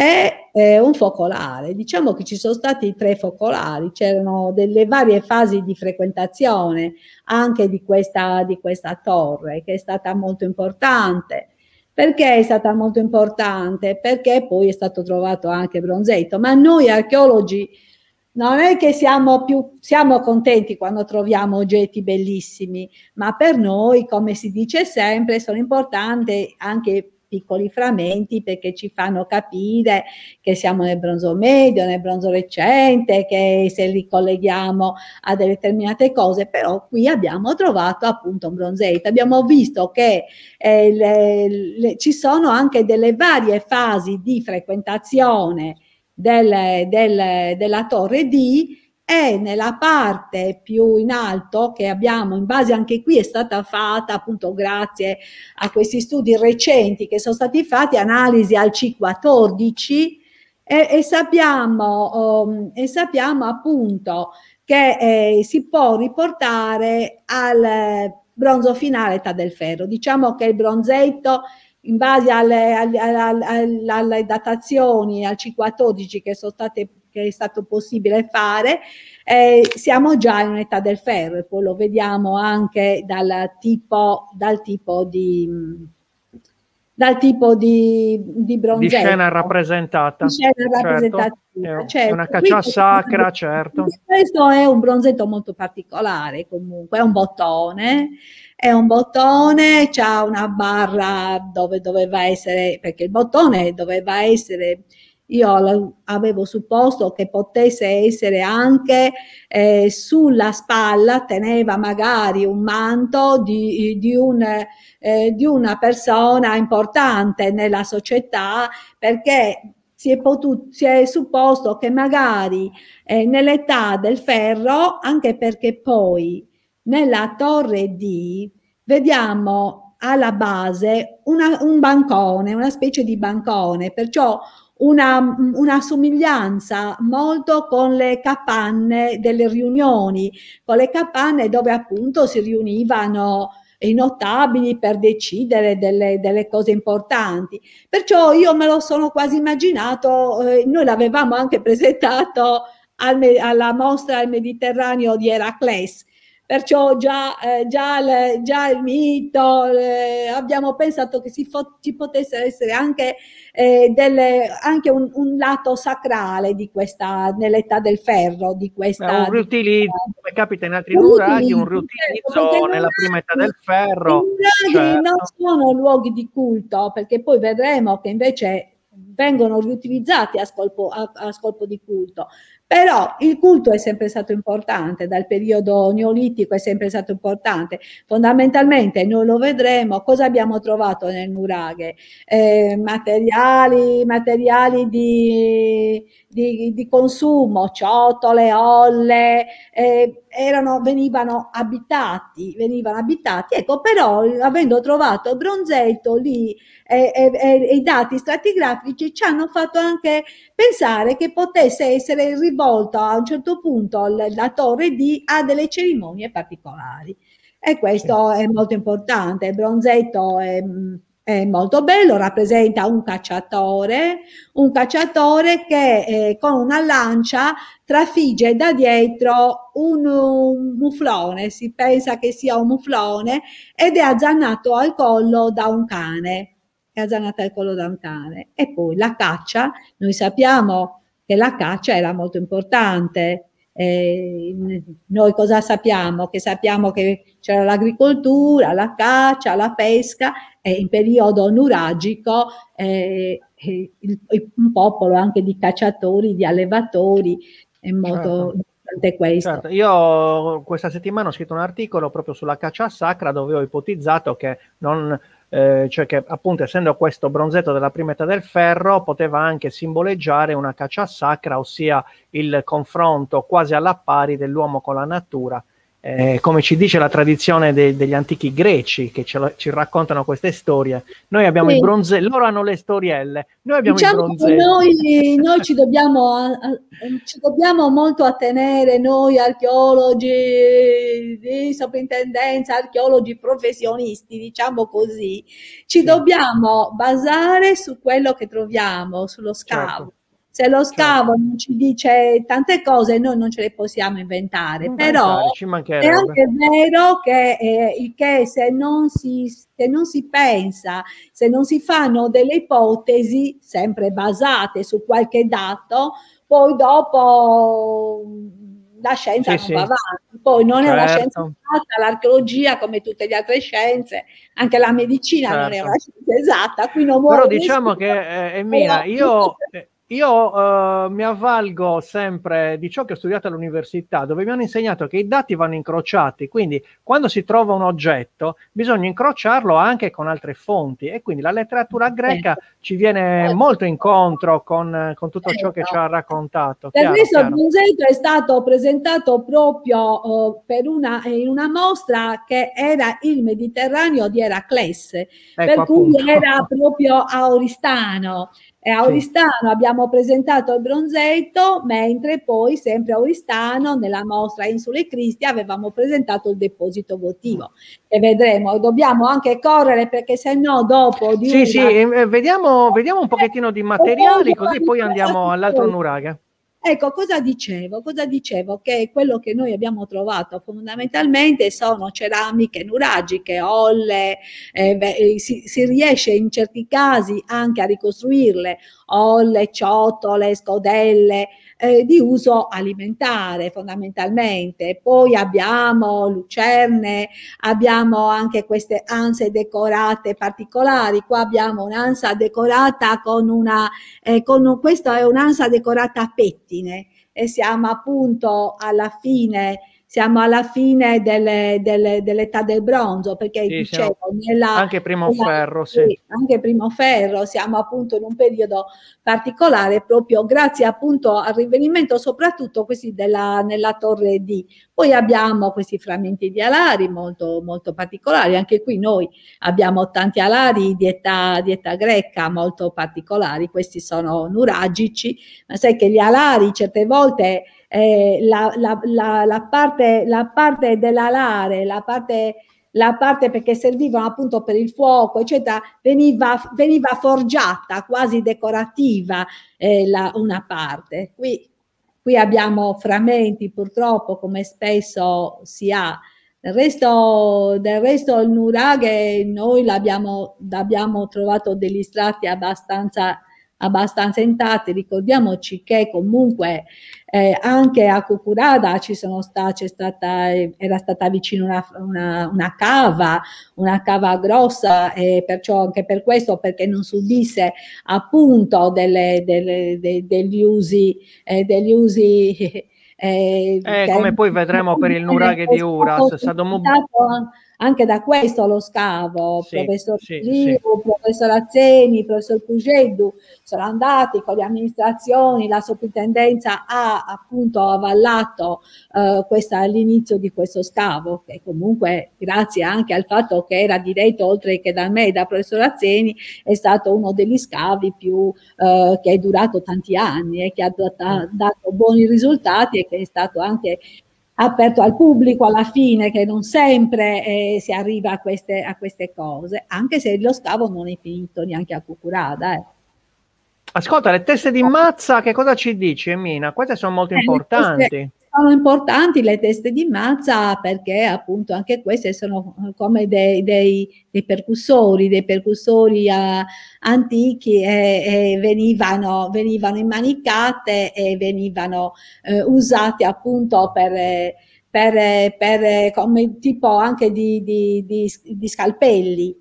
è eh, un focolare. Diciamo che ci sono stati tre focolari, c'erano delle varie fasi di frequentazione anche di questa, di questa torre, che è stata molto importante. Perché è stata molto importante? Perché poi è stato trovato anche bronzetto, ma noi archeologi non è che siamo, più, siamo contenti quando troviamo oggetti bellissimi, ma per noi, come si dice sempre, sono importanti anche piccoli frammenti perché ci fanno capire che siamo nel bronzo medio, nel bronzo recente, che se li colleghiamo a delle determinate cose, però qui abbiamo trovato appunto un bronzetto. Abbiamo visto che eh, le, le, ci sono anche delle varie fasi di frequentazione del, del, della torre D e nella parte più in alto che abbiamo in base anche qui è stata fatta appunto grazie a questi studi recenti che sono stati fatti analisi al C14 e, e, sappiamo, um, e sappiamo appunto che eh, si può riportare al bronzo finale età del ferro. Diciamo che il bronzetto in base alle, alle, alle, alle datazioni al C14 che sono state che è stato possibile fare, eh, siamo già in un'età del ferro e poi lo vediamo anche dal tipo, dal tipo di dal tipo di, di bronzetto. Di scena rappresentata. Di scena rappresentata. Certo. Certo. una caccia Quindi, sacra, certo. Questo è un bronzetto molto particolare comunque, è un bottone, è un bottone, c'ha una barra dove doveva essere, perché il bottone doveva essere io avevo supposto che potesse essere anche eh, sulla spalla, teneva magari un manto di, di, un, eh, di una persona importante nella società, perché si è, potuto, si è, supposto che magari eh, nell'età del ferro, anche perché poi nella torre D vediamo alla base una, un bancone, una specie di bancone, perciò una, una, somiglianza molto con le capanne delle riunioni, con le capanne dove appunto si riunivano i notabili per decidere delle, delle cose importanti. Perciò io me lo sono quasi immaginato, eh, noi l'avevamo anche presentato al, alla mostra al Mediterraneo di Heracles, Perciò già, eh, già, il, già il mito, eh, abbiamo pensato che si, ci potesse essere anche eh, delle, anche un, un, lato sacrale di questa, nell'età del ferro, di questa... Un riutilizzo, di, come capita in altri luoghi, un riutilizzo nella prima età del ferro. I certo. non sono luoghi di culto, perché poi vedremo che invece vengono riutilizzati a scopo, a, a scolpo, di culto. Però il culto è sempre stato importante, dal periodo neolitico è sempre stato importante. Fondamentalmente noi lo vedremo, cosa abbiamo trovato nel nuraghe? Eh, materiali, materiali di di, di consumo, ciotole, olle, eh, erano, venivano abitati, venivano abitati. Ecco, però avendo trovato Bronzetto lì eh, e eh, eh, i dati stratigrafici ci hanno fatto anche pensare che potesse essere rivolto a un certo punto la torre D a delle cerimonie particolari. E questo è molto importante. Bronzetto è, mh, mm, è molto bello, rappresenta un cacciatore, un cacciatore che eh, con una lancia trafigge da dietro un, un, muflone, si pensa che sia un muflone, ed è azzannato al collo da un cane. È azzannato al collo da un cane. E poi la caccia, noi sappiamo che la caccia era molto importante eh, noi cosa sappiamo? Che sappiamo che c'era l'agricoltura, la caccia, la pesca e eh, in periodo nuragico eh, eh, il, il, un popolo anche di cacciatori, di allevatori, in modo certo. questo. Certo. Io questa settimana ho scritto un articolo proprio sulla caccia sacra dove ho ipotizzato che non eh, cioè che appunto essendo questo bronzetto della prima età del ferro poteva anche simboleggiare una caccia sacra, ossia il confronto quasi alla pari dell'uomo con la natura eh, come ci dice la tradizione de- degli antichi greci che la- ci raccontano queste storie, noi abbiamo sì. i bronzelli, loro hanno le storielle, noi abbiamo diciamo i bronzelli. Noi, noi ci, dobbiamo a- a- ci, dobbiamo molto attenere, noi archeologi di soprintendenza, archeologi professionisti, diciamo così, ci sì. dobbiamo basare su quello che troviamo, sullo scavo. Certo se lo certo. scavo certo. ci dice tante cose, noi non ce le possiamo inventare, inventare però è anche vero che, eh, che se, non si, se non si pensa, se non si fanno delle ipotesi sempre basate su qualche dato, poi dopo mm, la scienza sì, non va sì. avanti, poi non certo. è una certo. scienza esatta, l'archeologia come tutte le altre scienze, anche la medicina certo. non è una certo. scienza esatta, qui non Però diciamo nessuno. che eh, Emina, esatto. io... Eh, io eh, mi avvalgo sempre di ciò che ho studiato all'università, dove mi hanno insegnato che i dati vanno incrociati, quindi quando si trova un oggetto bisogna incrociarlo anche con altre fonti e quindi la letteratura greca ci viene certo. molto incontro con, con tutto ciò che ci ha certo. raccontato. Per me Sorginseto è stato presentato proprio eh, una, in una mostra che era il Mediterraneo di Eraclesse, ecco, per appunto. cui era proprio auristano. E Auristano sì. abbiamo presentato il bronzetto, mentre poi sempre Auristano nella mostra Insule Cristi avevamo presentato il deposito votivo. E vedremo, dobbiamo anche correre perché se no dopo... Di sì, una... sì, eh, vediamo, vediamo, un pochettino di eh, materiali eh, così poi andiamo all'altro Nuraga. Ecco, cosa dicevo? Cosa dicevo? Che quello che noi abbiamo trovato fondamentalmente sono ceramiche nuragiche, olle, eh, beh, eh, si, si, riesce in certi casi anche a ricostruirle, olle, ciotole, scodelle, eh, di uso alimentare fondamentalmente. Poi abbiamo lucerne, abbiamo anche queste anse decorate particolari. Qua abbiamo un'ansa decorata con una, eh, con un, questa è un'ansa decorata a pettine e siamo appunto alla fine siamo alla fine delle, delle, dell'età del bronzo, perché sì, dicevo, nella, anche primo nella, ferro, sì. Anche primo ferro, siamo appunto in un periodo particolare proprio grazie appunto al rinvenimento, soprattutto questi della, nella torre D. Poi abbiamo questi frammenti di alari molto, molto particolari, anche qui noi abbiamo tanti alari di età, di età greca molto particolari, questi sono nuragici, ma sai che gli alari certe volte eh, la, la, la, la, parte, la parte dell'alare, la parte la parte perché servivano appunto per il fuoco, eccetera, veniva, veniva forgiata, quasi decorativa eh, la, una parte. Qui, qui, abbiamo frammenti purtroppo, come spesso si ha. Del resto, del resto il nuraghe noi l'abbiamo, trovato degli strati abbastanza abbastanza intatte. Ricordiamoci che comunque eh, anche a Cucurada ci sono sta, c'è stata, eh, era stata vicino una, una, una cava, una cava grossa, e perciò anche per questo, perché non subisse appunto delle, delle, de, degli usi, eh, degli usi eh, eh, come poi vedremo per il nuraghe di Uras, Sadomu anche da questo lo scavo, sì, professor sì, Giu, sì. professor Azzeni, professor Pugeddu, sono andati con le amministrazioni, la soprintendenza ha appunto avallato eh, questa, l'inizio di questo scavo, che comunque grazie anche al fatto che era diretto oltre che da me, da professor Azzeni, è stato uno degli scavi più, eh, che è durato tanti anni e che ha dato, dato buoni risultati e che è stato anche aperto al pubblico alla fine, che non sempre eh, si arriva a queste, a queste, cose, anche se lo scavo non è finito neanche a Cucurada. Eh. Ascolta, le teste di oh. mazza, che cosa ci dici, Emina? Queste sono molto eh, importanti. Eh, sono importanti le teste di mazza perché appunto anche queste sono eh, come dei, dei, dei percussori, dei percussori uh, antichi e, e venivano, venivano, immanicate e venivano uh, usate appunto per, per, per, come tipo anche di, di, di, di scalpelli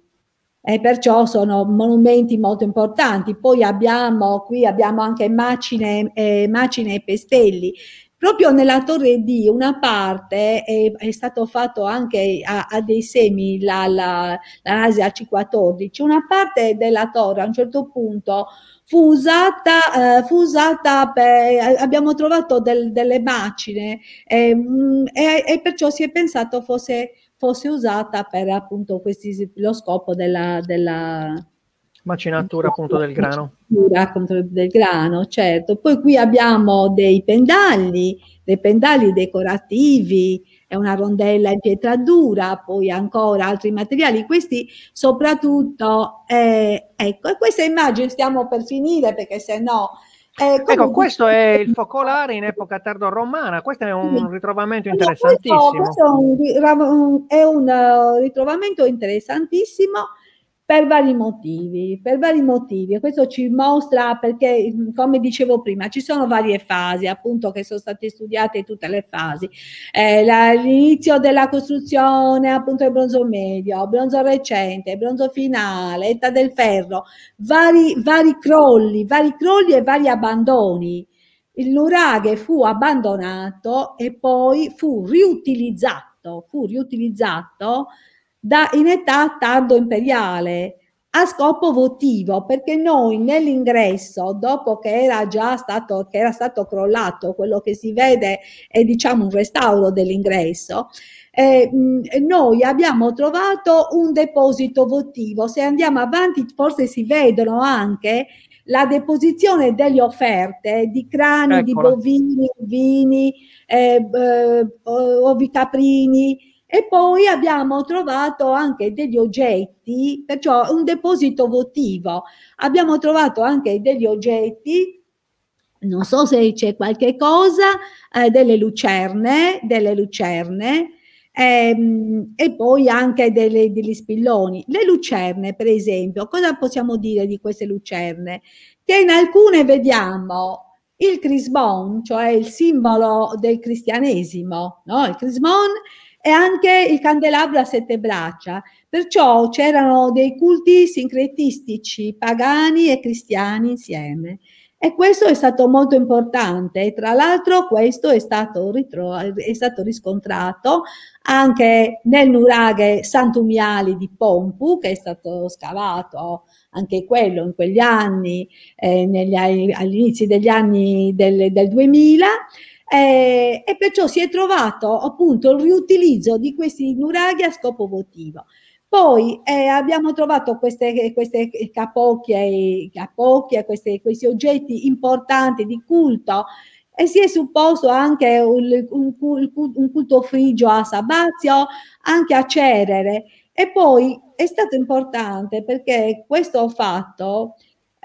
e perciò sono monumenti molto importanti. Poi abbiamo qui abbiamo anche macine, eh, macine e pestelli Proprio nella torre D una parte è, è stato fatto anche a, a dei semi la, la, l'analisi A14, una parte della torre a un certo punto fu usata, eh, fu usata per, abbiamo trovato del, delle macine eh, mm, e, e perciò si è pensato fosse fosse usata per appunto questi, lo scopo della, della, Macinatura appunto del grano. Macinatura appunto del grano, certo. Poi qui abbiamo dei pendagli, dei pendagli decorativi, è una rondella in pietra dura, poi ancora altri materiali, questi soprattutto, eh, ecco, e questa immagine stiamo per finire perché se no... Eh, ecco, questo è il focolare in epoca tardo-romana, questo è un ritrovamento interessantissimo. questo, questo è, un, è un eh, ritrovamento interessantissimo per vari motivi, per vari motivi. E questo ci mostra perché, come dicevo prima, ci sono varie fasi, appunto, che sono state studiate tutte le fasi. Eh, la, l'inizio della costruzione, appunto, il bronzo medio, bronzo recente, bronzo finale, età del ferro, vari, vari crolli, vari crolli e vari abbandoni. Il nuraghe fu abbandonato e poi fu riutilizzato, fu riutilizzato da, in età tardo imperiale a scopo votivo, perché noi nell'ingresso, dopo che era già stato, che era stato crollato, quello che si vede è diciamo un restauro dell'ingresso, eh, noi abbiamo trovato un deposito votivo. Se andiamo avanti forse si vedono anche la deposizione delle offerte di crani, Eccola. di bovini, vini eh, eh, ovicaprini, e poi abbiamo trovato anche degli oggetti, perciò un deposito votivo. Abbiamo trovato anche degli oggetti, non so se c'è qualche cosa, eh, delle lucerne, delle lucerne ehm, e poi anche delle, degli spilloni. Le lucerne, per esempio, cosa possiamo dire di queste lucerne? Che in alcune vediamo il crisbon, cioè il simbolo del cristianesimo, no? Il crisbon e anche il candelabro a sette braccia. Perciò c'erano dei culti sincretistici, pagani e cristiani insieme. E questo è stato molto importante tra l'altro questo è stato, è stato, riscontrato anche nel nuraghe Santumiali di Pompu che è stato scavato anche quello in quegli anni, eh, negli, agli inizi degli anni del, del 2000 eh, e perciò si è trovato appunto il riutilizzo di questi nuraghi a scopo votivo. Poi eh, abbiamo trovato queste, queste capocchie, capocchie queste, questi oggetti importanti di culto e si è supposto anche un, un, un culto frigio a Sabazio, anche a Cerere. E poi è stato importante perché questo fatto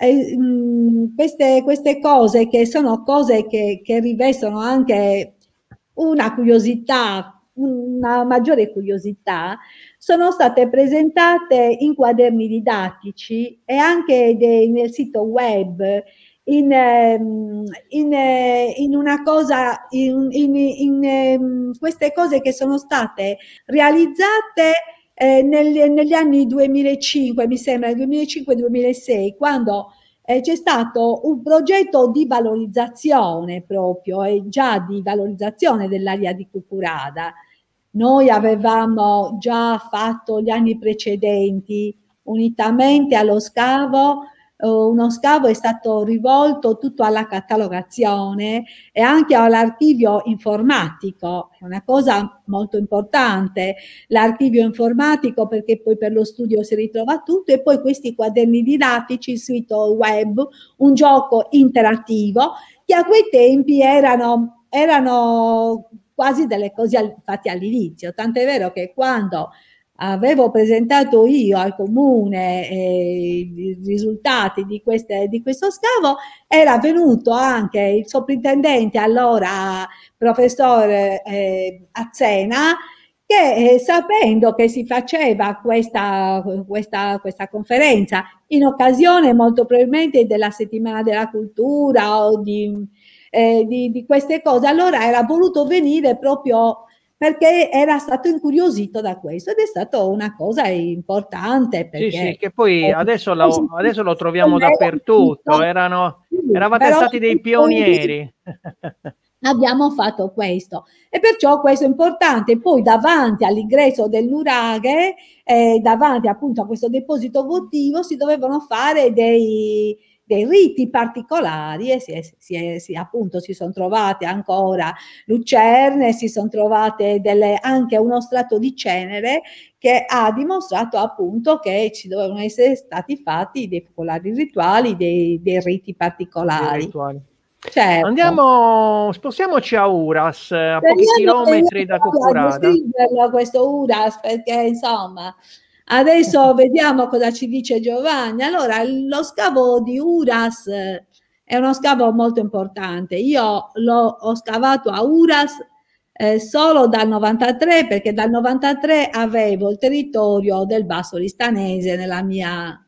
eh, mh, mm, queste, queste, cose che sono cose che, che rivestono anche una curiosità, una maggiore curiosità, sono state presentate in quaderni didattici e anche dei, nel sito web. In, ehm, in, eh, in una cosa, in, in ehm, queste cose che sono state realizzate eh, nel, negli anni 2005, mi sembra, 2005-2006, quando eh, c'è stato un progetto di valorizzazione proprio, e eh, già di valorizzazione dell'area di Cucurada. Noi avevamo già fatto gli anni precedenti, unitamente allo scavo, eh, uno scavo è stato rivolto tutto alla catalogazione e anche all'archivio informatico, è una cosa molto importante, l'archivio informatico perché poi per lo studio si ritrova tutto e poi questi quaderni didattici, il sito web, un gioco interattivo che a quei tempi erano, erano quasi delle cose fatte all'inizio, tant'è vero che quando avevo presentato io al comune eh, i risultati di, queste, di, questo scavo, era venuto anche il soprintendente allora, professor eh, Azzena, che eh, sapendo che si faceva questa, questa, questa, conferenza in occasione molto probabilmente della settimana della cultura o di, eh, di, di queste cose, allora era voluto venire proprio perché era stato incuriosito da questo ed è stata una cosa importante. Sì, sì, che poi eh, adesso lo, adesso lo troviamo dappertutto, Erano, eravate Però stati dei pionieri. abbiamo fatto questo e perciò questo è importante poi davanti all'ingresso dell'Uraghe eh, davanti appunto a questo deposito votivo si dovevano fare dei, dei riti particolari e si, è, si, è, si appunto si sono trovate ancora lucerne, si sono trovate delle, anche uno strato di cenere che ha dimostrato appunto che ci dovevano essere stati fatti dei popolari rituali, dei, dei riti particolari. Dei Certo. Andiamo, spostiamoci a Uras, a pochi chilometri da Cocurada. questo Uras perché insomma Adesso vediamo cosa ci dice Giovanni. Allora, lo scavo di Uras eh, è uno scavo molto importante. Io l'ho scavato a Uras eh, solo dal 93 perché dal 93 avevo il territorio del Basso Listanese nella mia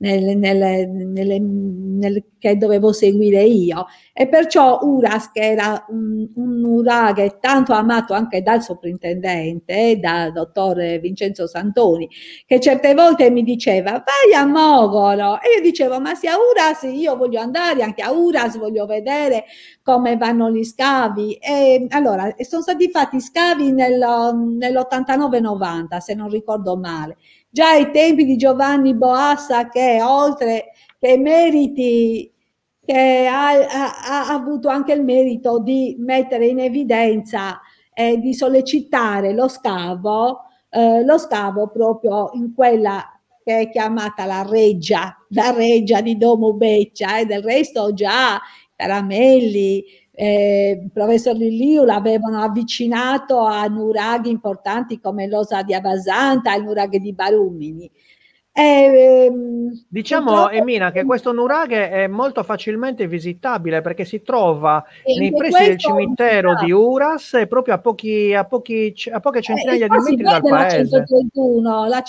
nel, nelle, nelle, nel, che dovevo seguire io. E perciò Uras, che era un, un uraghe tanto amato anche dal soprintendente, dal dottor Vincenzo Santoni, che certe volte mi diceva vai a Mogolo. E io dicevo ma sia Uras io voglio andare, anche a Uras voglio vedere come vanno gli scavi. E, allora, sono stati fatti scavi nel, nell'89-90, se non ricordo male. Già ai tempi di Giovanni Boassa che oltre che meriti che ha, ha, ha avuto anche il merito di mettere in evidenza e eh, di sollecitare lo scavo, eh, lo scavo proprio in quella che è chiamata la reggia, la reggia di Domo Beccia e eh, del resto già Caramelli, eh, il professor Liliu l'avevano avvicinato a nuraghi importanti come l'Osa di Abasanta, il nuraghe di Barumini. Eh, ehm, diciamo purtroppo... Emina che mm. questo nuraghe è molto facilmente visitabile perché si trova nei pressi del cimitero di Uras proprio a, pochi, a, pochi, a poche eh, centinaia eh, di metri dal paese 131, la,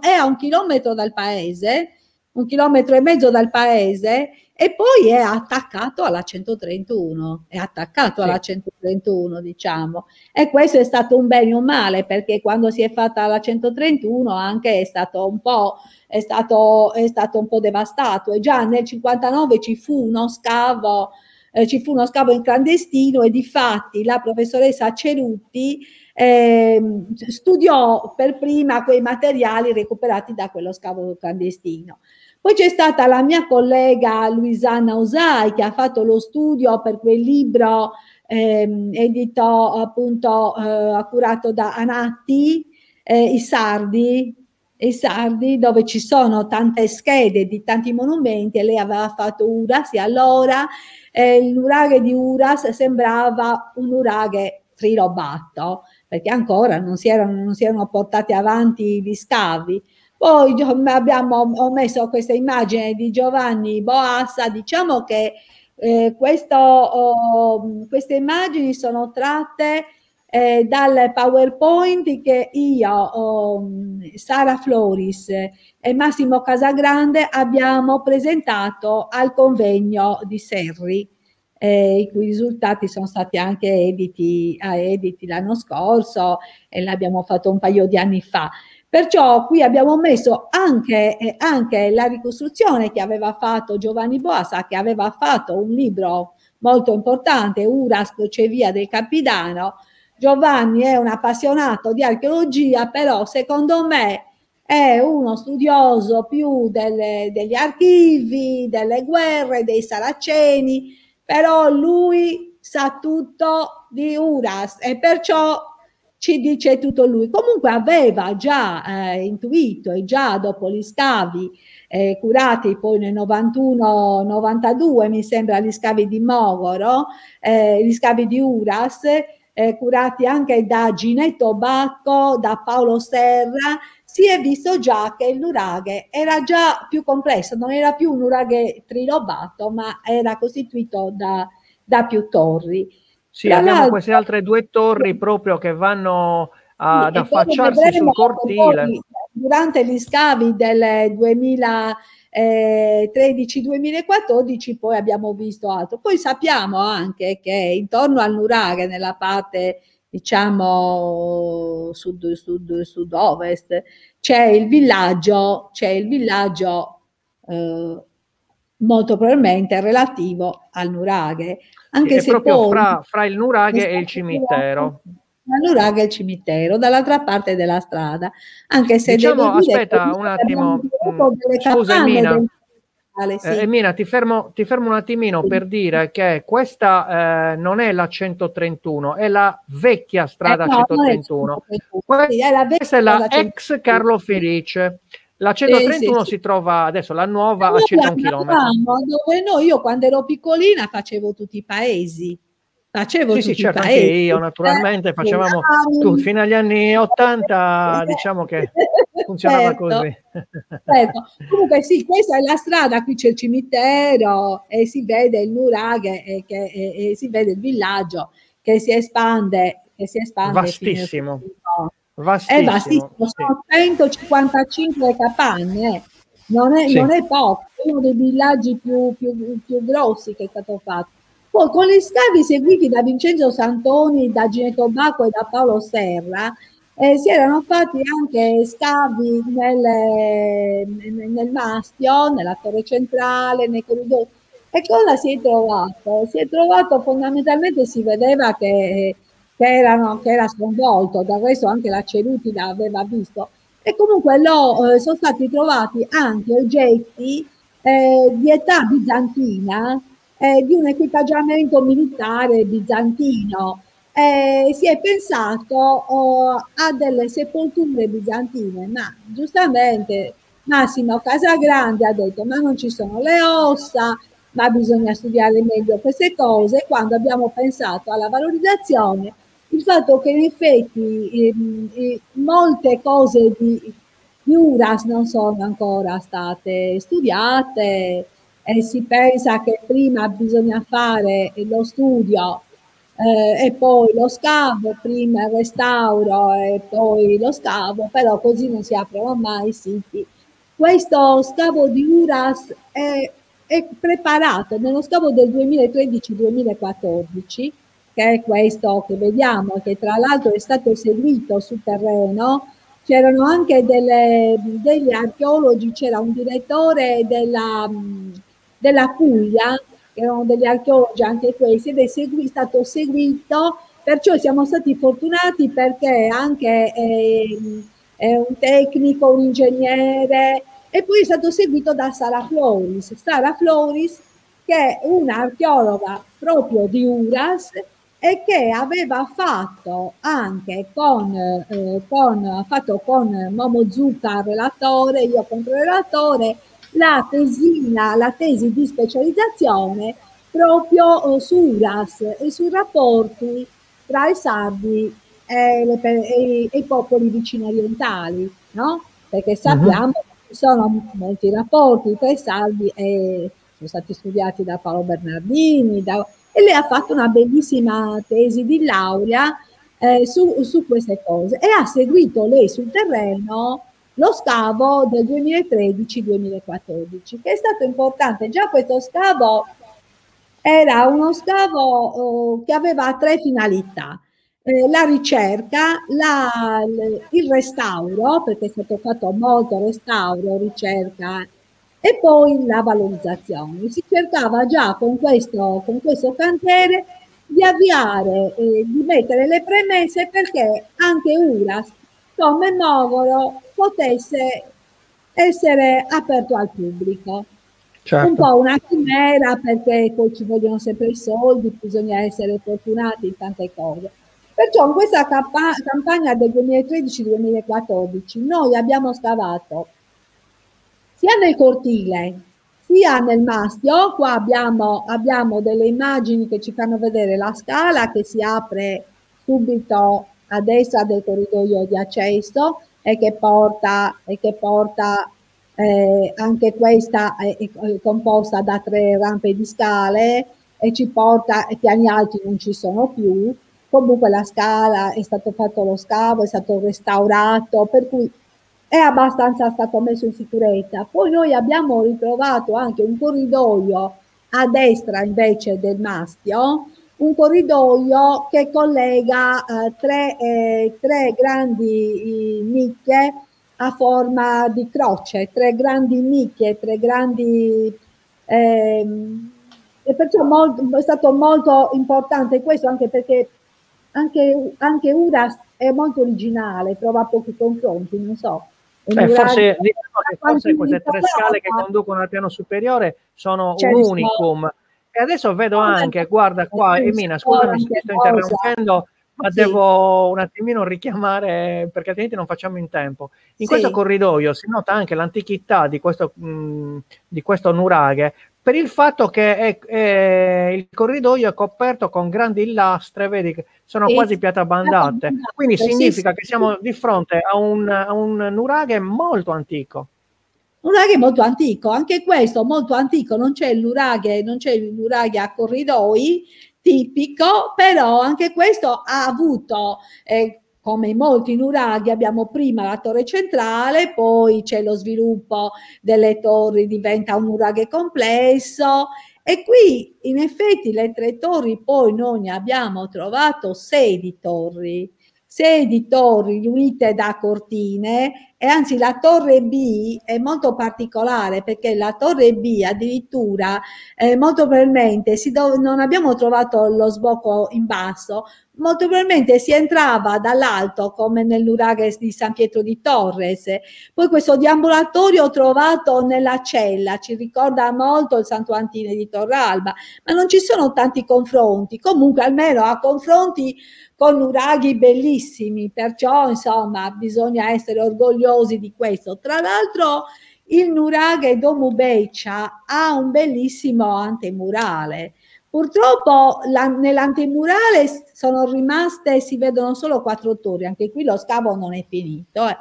è a un chilometro dal paese un chilometro e mezzo dal paese e poi è attaccato alla 131, è attaccato sì. alla 131 diciamo e questo è stato un bene o un male perché quando si è fatta la 131 anche è stato un po', è stato, è stato un po devastato e già nel 59 ci fu uno scavo eh, ci fu uno scavo in clandestino e di fatti la professoressa Cerutti eh, studiò per prima quei materiali recuperati da quello scavo clandestino. Poi c'è stata la mia collega Luisana Osai che ha fatto lo studio per quel libro ehm, edito appunto eh, accurato da Anatti, eh, I Sardi, i Sardi, dove ci sono tante schede di tanti monumenti, e lei aveva fatto Uras, e allora eh, l'uraghe di Uras sembrava un uraghe trilobato, perché ancora non si erano, non si erano portati avanti gli scavi. Poi abbiamo, ho messo questa immagine di Giovanni Boassa, diciamo che eh, questo, oh, queste immagini sono tratte eh, dal PowerPoint che io, oh, Sara Floris e Massimo Casagrande abbiamo presentato al convegno di Serri. Eh, i cui risultati sono stati anche editi, ah, editi l'anno scorso e l'abbiamo fatto un paio di anni fa. Perciò qui abbiamo messo anche, eh, anche, la ricostruzione che aveva fatto Giovanni Boasa, che aveva fatto un libro molto importante, Uras Crocevia del Capitano. Giovanni è un appassionato di archeologia, però secondo me è uno studioso più delle, degli archivi, delle guerre, dei saraceni, però lui sa tutto di Uras e perciò ci dice tutto lui. Comunque aveva già eh, intuito e già dopo gli scavi eh, curati poi nel 91-92, mi sembra, gli scavi di Mogoro, eh, gli scavi di Uras, eh, curati anche da Ginetto Bacco, da Paolo Serra, si è visto già che il nuraghe era già più complesso, non era più un nuraghe trilobato, ma era costituito da, da più torri. Sì, Tra abbiamo queste altre due torri proprio che vanno a, ad affacciarsi sul cortile. durante gli scavi del 2013-2014 eh, poi abbiamo visto altro. Poi sappiamo anche che intorno al nuraghe, nella parte diciamo sud, sud, sud ovest c'è il villaggio, c'è il villaggio eh, molto probabilmente relativo al nuraghe. Anche è se proprio poi, fra, fra, il nuraghe e il cimitero. Il nuraghe e il cimitero, dall'altra parte della strada. Anche se diciamo, aspetta un attimo, mm, scusa Emina. Eh, sì. eh, Emina, ti fermo, ti fermo, un attimino sì. per dire che questa eh, non è la 131, è la vecchia strada eh no, 131. 131. Questa, sì, è la è la ex Carlo Felice. La 131 eh, sì, si sì. trova adesso, la nuova a circa un Dove noi, io quando ero piccolina facevo tutti i paesi. Facevo sì, tutti sì, certo, paesi. anche io eh, naturalmente facevamo tu, fino agli anni 80 diciamo che certo, funzionava certo, così. Certo. Comunque sì, questa è la strada, qui c'è il cimitero e si vede il nuraghe e, e, e si vede il villaggio che si espande, che si espande. Vastissimo. Fino eh, vastissimo. È vastissimo, sì. sono 155 capanne, eh. non è, sì. non è poco, è uno dei villaggi più, più, più grossi che è stato fatto. Poi con gli scavi seguiti da Vincenzo Santoni, da Gineto Bacco e da Paolo Serra, eh, si erano fatti anche scavi nelle, nel, mastio, nella torre centrale, nei corridoi. E cosa si è trovato? Si è trovato fondamentalmente, si vedeva che eh, che, erano, che era sconvolto, del resto anche la Cerutina aveva visto. E comunque lo, eh, sono stati trovati anche oggetti eh, di età bizantina, eh, di un equipaggiamento militare bizantino. Eh, si è pensato oh, a delle sepolture bizantine, ma giustamente Massimo Casagrande ha detto ma non ci sono le ossa, ma bisogna studiare meglio queste cose quando abbiamo pensato alla valorizzazione il fatto che in effetti ehm, eh, molte cose di, di Uras non sono ancora state studiate e si pensa che prima bisogna fare lo studio eh, e poi lo scavo, prima il restauro e poi lo scavo, però così non si aprono mai i siti. Questo scavo di Uras è, è preparato nello scavo del 2013-2014 che è questo che vediamo, che tra l'altro è stato seguito sul terreno, c'erano anche delle, degli archeologi, c'era un direttore della, della Puglia, che erano degli archeologi anche questi, ed è segui, stato seguito, perciò siamo stati fortunati perché anche eh, eh, un tecnico, un ingegnere, e poi è stato seguito da Sara Floris. Sara Floris che è un'archeologa proprio di Uras e che aveva fatto anche con, eh, con, fatto con Momo Zucca, relatore, io contro relatore, la tesina, la tesi di specializzazione proprio eh, su URAS e sui rapporti tra i sardi e, le, e, e i popoli vicini orientali, no? perché mhm. sappiamo uh-huh. che ci sono molti rapporti tra i sardi e sono stati studiati da Paolo Bernardini, da, e lei ha fatto una bellissima tesi di laurea eh, su, su, queste cose e ha seguito lei sul terreno lo scavo del 2013-2014 che è stato importante già questo scavo era uno scavo eh, che aveva tre finalità eh, la ricerca, la, il restauro, perché è stato fatto molto restauro, ricerca e poi la valorizzazione. Si cercava già con questo, con questo cantiere di avviare, eh, di mettere le premesse perché anche Uras come Mogoro potesse essere aperto al pubblico. Certo. Un po' una chimera perché poi ci vogliono sempre i soldi, bisogna essere fortunati in tante cose. Perciò in questa campa- campagna del 2013-2014 noi abbiamo scavato sia nel cortile sia nel maschio, qua abbiamo, abbiamo delle immagini che ci fanno vedere la scala che si apre subito a destra del corridoio di accesso e che porta, e che porta eh, anche questa eh, è, è, eh, composta da tre rampe di scale e ci porta, e piani alti non ci sono più, comunque la scala è stato fatto lo scavo, è stato restaurato, per cui è abbastanza stato messo in sicurezza. Poi noi abbiamo ritrovato anche un corridoio a destra invece del mastio, un corridoio che collega eh, tre, eh, tre, grandi eh, nicchie a forma di croce, tre grandi nicchie, tre grandi... Ehm, e perciò molto, è stato molto importante questo anche perché anche, anche Uras è molto originale, trova pochi confronti, non so. Eh, forse, forse queste tre scale che conducono al piano superiore sono un unicum. E adesso vedo anche, guarda qua, Emina, scusami se ti sto interrompendo, ma devo un attimino richiamare perché altrimenti non facciamo in tempo. In questo corridoio si nota anche l'antichità di questo, mh, mm, di questo nuraghe per il fatto che è, è, il corridoio è coperto con grandi lastre, vedi sono e quasi piatta bandate. Ah, ah, Quindi ah, sì, significa sì, che siamo di fronte a un, a un nuraghe molto antico. Un Nuraghe molto antico, anche questo molto antico, non c'è il nuraghe, non c'è il nuraghe a corridoi tipico, però anche questo ha avuto eh, come in molti nuraghi abbiamo prima la torre centrale, poi c'è lo sviluppo delle torri, diventa un nuraghe complesso e qui in effetti le tre torri, poi noi ne abbiamo trovato sei di torri, sei di torri unite da cortine e anzi, la torre B è molto particolare perché la torre B addirittura eh, molto probabilmente non abbiamo trovato lo sbocco in basso, molto probabilmente si entrava dall'alto come nell'uraghe di San Pietro di Torres. Poi questo deambulatorio trovato nella cella ci ricorda molto il Santuantino di Torralba, ma non ci sono tanti confronti, comunque almeno a confronti con uraghi bellissimi, perciò insomma bisogna essere orgogliosi curiosi di questo. Tra l'altro il Nuraghe Domu Beicia ha un bellissimo antemurale. Purtroppo la, nell'antemurale sono rimaste, si vedono solo quattro torri, anche qui lo scavo non è finito. Eh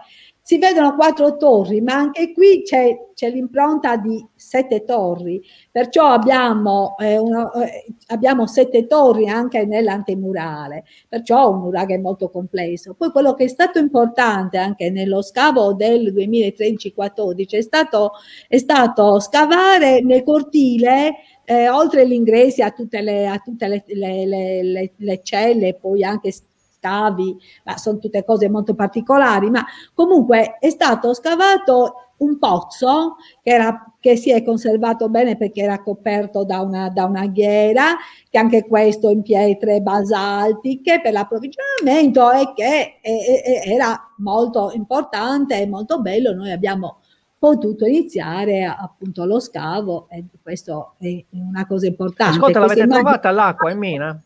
si vedono quattro torri, ma anche qui c'è, c'è l'impronta di sette torri, perciò abbiamo, eh, uno, eh, abbiamo, sette torri anche nell'antemurale, perciò un murale è molto complesso. Poi quello che è stato importante anche nello scavo del 2013-14 è stato, è stato scavare nel cortile eh, oltre l'ingresso a tutte, le, a tutte le, le, le, celle, poi anche cavi, ma sono tutte cose molto particolari, ma comunque è stato scavato un pozzo che, era, che, si è conservato bene perché era coperto da una, da una ghiera, che anche questo in pietre basaltiche per l'approvvigionamento e che e, e, era molto importante e molto bello. Noi abbiamo potuto iniziare appunto lo scavo e questo è una cosa importante. Ascolta, l'avete trovata l'acqua in mina?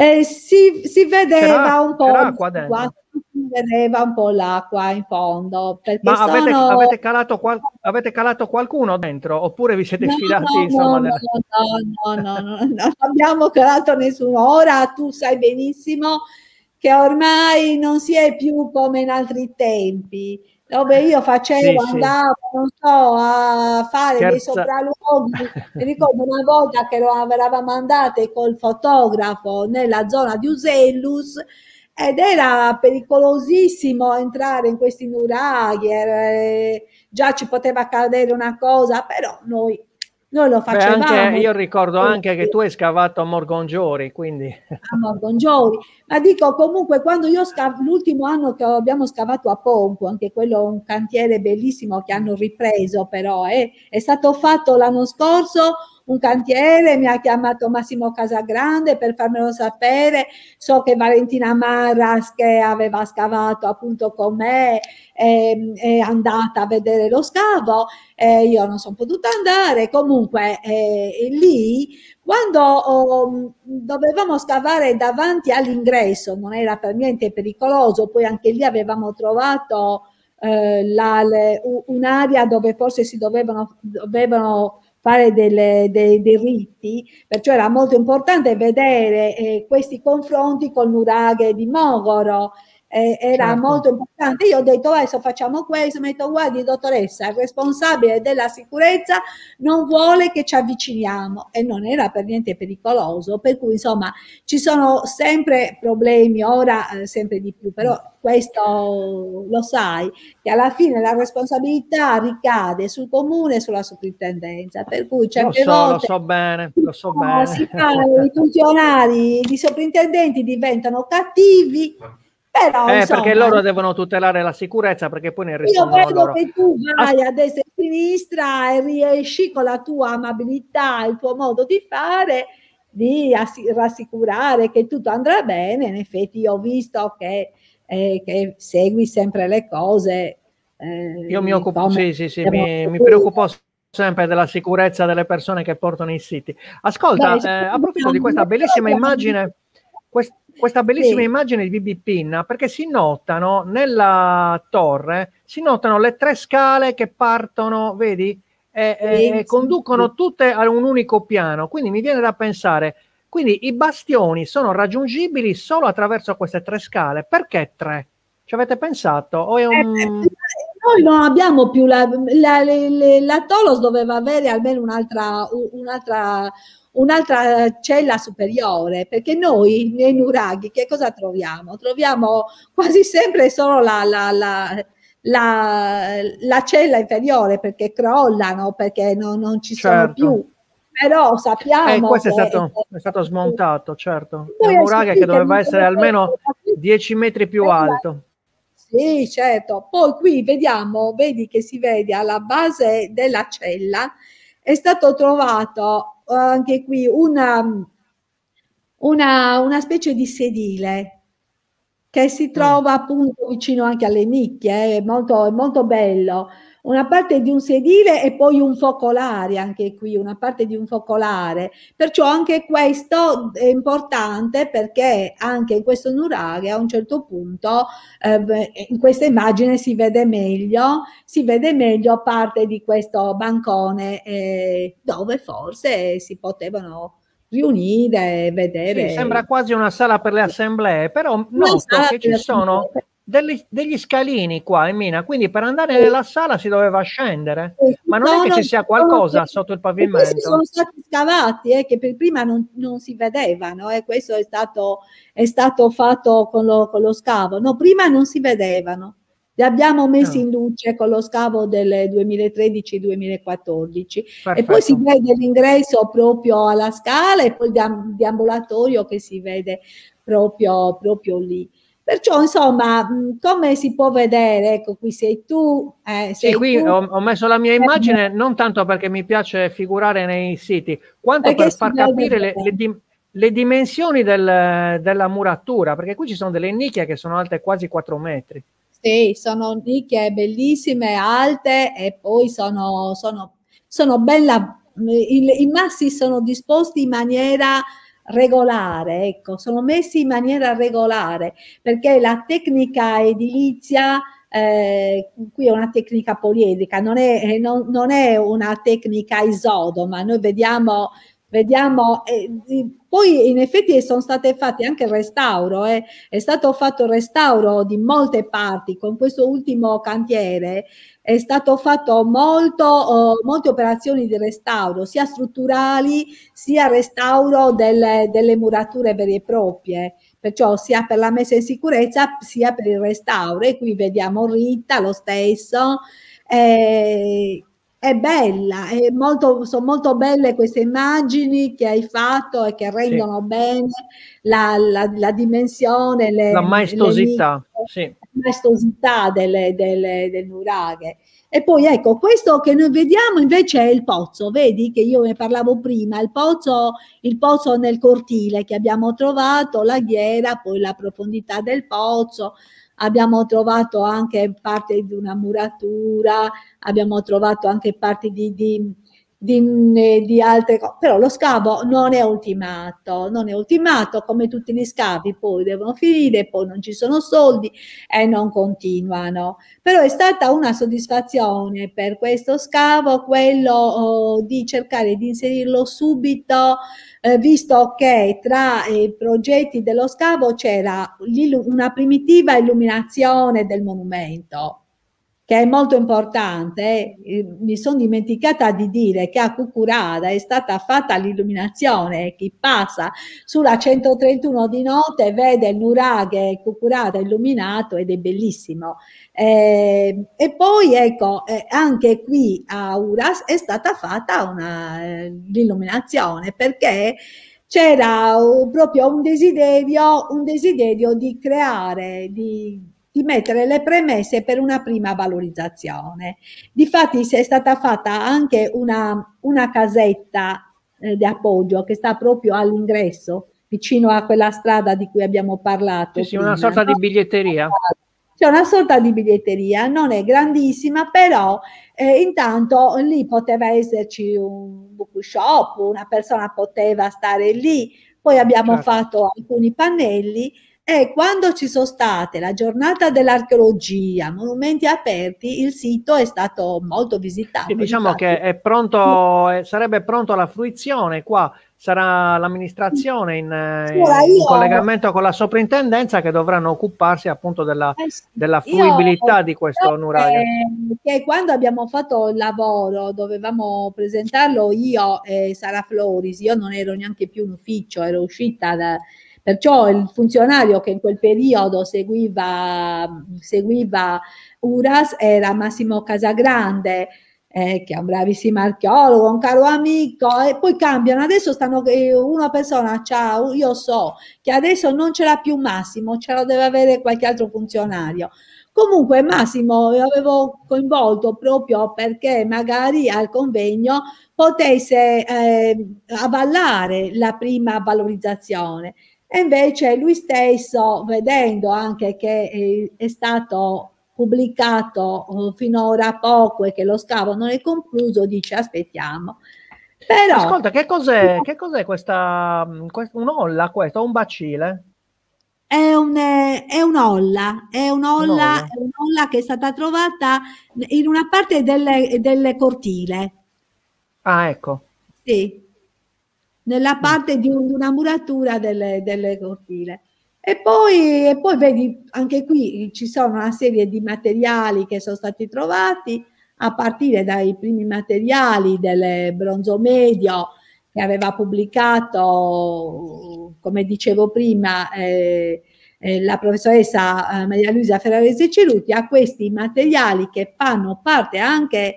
eh, si, si, vedeva un po' l'acqua, dentro. si vedeva un po' l'acqua in fondo. Ma avete, sono... avete, calato qual- avete, calato qualcuno dentro oppure vi siete no, sfidati? No, insomma, no, no, no, no, no, no, non abbiamo calato nessuno. Ora tu sai benissimo che ormai non si è più come in altri tempi dove io facevo, sì, andavo, sì. non so, a fare Scherza. dei sopralluoghi. Mi ricordo una volta che lo eravamo andate col fotografo nella zona di Usellus ed era pericolosissimo entrare in questi nuraghi, eh, già ci poteva accadere una cosa, però noi noi lo facevamo. Beh, anche, io ricordo anche che tu hai scavato a Morgongiori, quindi... A Morgongiori, ma dico comunque quando io scavo, l'ultimo anno che abbiamo scavato a Pompo, anche quello è un cantiere bellissimo che hanno ripreso però, eh, è stato fatto l'anno scorso un cantiere, mi ha chiamato Massimo Casagrande per farmelo sapere, so che Valentina Marras che aveva scavato appunto con me è, ehm, è andata a vedere lo scavo, eh, io non sono potuta andare, comunque eh, lì quando oh, dovevamo scavare davanti all'ingresso, non era per niente pericoloso, poi anche lì avevamo trovato eh, la, le, un'area dove forse si dovevano, dovevano fare delle, dei, dei, riti, perciò era molto importante vedere eh, questi confronti con nuraghe di Mogoro eh, era certo. molto importante. Io ho detto adesso facciamo questo, mi ha detto guardi dottoressa, il responsabile della sicurezza non vuole che ci avviciniamo e non era per niente pericoloso, per cui insomma ci sono sempre problemi, ora eh, sempre di più, però questo lo sai, che alla fine la responsabilità ricade sul comune e sulla sovrintendenza, per cui certe lo so, volte lo so bene, lo so no, ah, bene. i funzionari, i sovrintendenti diventano cattivi però, eh, eh, insomma, perché loro devono tutelare la sicurezza perché poi ne rispondono Io credo che tu vai a destra e a sinistra e riesci con la tua amabilità, il tuo modo di fare di rassicurare che tutto andrà bene. In effetti io ho visto che, eh, che segui sempre le cose. Eh, io mi occupo, sì, sì, sì, mi, mi preoccupo sempre della sicurezza delle persone che portano i siti. Ascolta, Beh, eh, a proposito di questa bellissima immagine questa bellissima sì. immagine di BB Pinna perché si notano nella torre, si notano le tre scale che partono, vedi, e, sì, e conducono sì. tutte a un unico piano. Quindi mi viene da pensare, quindi i bastioni sono raggiungibili solo attraverso queste tre scale. Perché tre? Ci avete pensato? O è eh, un... Noi non abbiamo più la, la, la, la Tolos doveva avere almeno un'altra, un'altra un'altra cella superiore, perché noi nei nuraghi che cosa troviamo? Troviamo quasi sempre solo la, la, la la, la, cella inferiore perché crollano, perché non, non ci certo. sono più. Però sappiamo. Eh, questo che, è, stato, è stato smontato, certo. un nuraghe che doveva essere almeno 10 metri più alto. Sì, certo. Poi qui vediamo, vedi che si vede alla base della cella è stato trovato anche qui una, una, una specie di sedile che si mm. trova appunto vicino anche alle nicchie, eh, è molto, è molto bello una parte di un sedile e poi un focolare, anche qui, una parte di un focolare. Perciò anche questo è importante perché anche in questo nuraghe a un certo punto ehm, eh, in questa immagine si vede meglio, si vede meglio parte di questo bancone eh, dove forse si potevano riunire, vedere. Sì, sembra quasi una sala per le assemblee, però noto che ci sono... Per degli, degli scalini qua in mina, quindi per andare nella sala si doveva scendere, eh, ma non è che ci sia qualcosa sotto il pavimento. Sono stati scavati, eh, che per prima non, non si vedevano, e eh, questo è stato, è stato fatto con lo, con lo scavo, no, prima non si vedevano. Li abbiamo messi no. Ah. in luce con lo scavo del 2013-2014 e poi si vede l'ingresso proprio alla scala e poi il deambulatorio che si vede proprio, proprio lì. Perciò, insomma, come si può vedere, ecco, qui sei tu. Eh, sei sì, qui tu. Ho, ho, messo la mia immagine eh. non tanto perché mi piace figurare nei siti, quanto perché per far capire le, le, dim le dimensioni del, della muratura, perché qui ci sono delle nicchie che sono alte quasi 4 metri. Sì, sono nicchie bellissime, alte e poi sono, sono, sono bella, i, i massi sono disposti in maniera regolare, ecco, sono messi in maniera regolare, perché la tecnica edilizia eh, qui è una tecnica poliedrica, non è, eh, non, non è una tecnica isodoma, noi vediamo, vediamo eh, poi in effetti sono state fatte anche il restauro, eh, è stato fatto il restauro di molte parti con questo ultimo cantiere è stato fatto molto, oh, molte operazioni di restauro, sia strutturali sia restauro delle, delle murature vere e proprie perciò sia per la messa in sicurezza sia per il restauro e qui vediamo Rita lo stesso eh, è bella, è molto, sono molto belle queste immagini che hai fatto e che rendono sì. bene la, la, la dimensione, le, la maestosità. Le sì maestosità delle, delle, del nuraghe. E poi ecco, questo che noi vediamo invece è il pozzo, vedi che io ne parlavo prima, il pozzo, il pozzo nel cortile che abbiamo trovato, la ghiera, poi la profondità del pozzo, abbiamo trovato anche parte di una muratura, abbiamo trovato anche parte di, di di, eh, di, altre cose, però lo scavo non è ultimato, non è ultimato come tutti gli scavi, poi devono finire, poi non ci sono soldi e non continuano. Però è stata una soddisfazione per questo scavo quello oh, di cercare di inserirlo subito, eh, visto che tra i progetti dello scavo c'era una primitiva illuminazione del monumento che è molto importante, eh, mi sono dimenticata di dire che a Cucurada è stata fatta l'illuminazione, chi passa sulla 131 di notte vede il nuraghe Cucurada illuminato ed è bellissimo. Eh, e poi ecco, eh, anche qui a Uras è stata fatta una, eh, l'illuminazione perché c'era proprio un desiderio, un desiderio di creare, di di mettere le premesse per una prima valorizzazione. Difatti si è stata fatta anche una, una casetta eh, di appoggio che sta proprio all'ingresso, vicino a quella strada di cui abbiamo parlato. Sì, prima, una sorta no? di biglietteria. C'è una sorta di biglietteria, non è grandissima, però eh, intanto lì poteva esserci un bookshop, una persona poteva stare lì, poi abbiamo certo. fatto alcuni pannelli e quando ci sono state la giornata dell'archeologia, monumenti aperti, il sito è stato molto visitato. Sì, diciamo infatti. che pronto, eh, sarebbe pronto alla fruizione qua, sarà l'amministrazione in, eh, in, in, collegamento con la soprintendenza che dovranno occuparsi appunto della, eh della fruibilità io, di questo nuraglio. Che quando abbiamo fatto il lavoro dovevamo presentarlo io e Sara Floris, io non ero neanche più in ufficio, ero uscita da Perciò il funzionario che in quel periodo seguiva, seguiva Uras era Massimo Casagrande, eh, che è un bravissimo archeologo, un caro amico, e poi cambiano. Adesso stanno, eh, una persona, ciao, io so che adesso non ce l'ha più Massimo, ce lo deve avere qualche altro funzionario. Comunque Massimo lo eh, avevo coinvolto proprio perché magari al convegno potesse eh, avallare la prima valorizzazione e invece lui stesso, vedendo anche che eh, è stato pubblicato eh, finora poco e che lo scavo non è concluso, dice aspettiamo. Però, Ascolta, che cos'è, che cos'è questa, mm, un'olla questa, un bacile? È, un, eh, è un'olla, è un'olla, è un'olla che è stata trovata in una parte del cortile. Ah, ecco. Sì, nella mm. parte di, una muratura delle, delle cortine. E poi, e poi, vedi, anche qui ci sono una serie di materiali che sono stati trovati, a partire dai primi materiali del bronzo medio che aveva pubblicato, come dicevo prima, eh, eh, la professoressa eh, Maria Luisa Ferrarese Ceruti, a questi materiali che fanno parte anche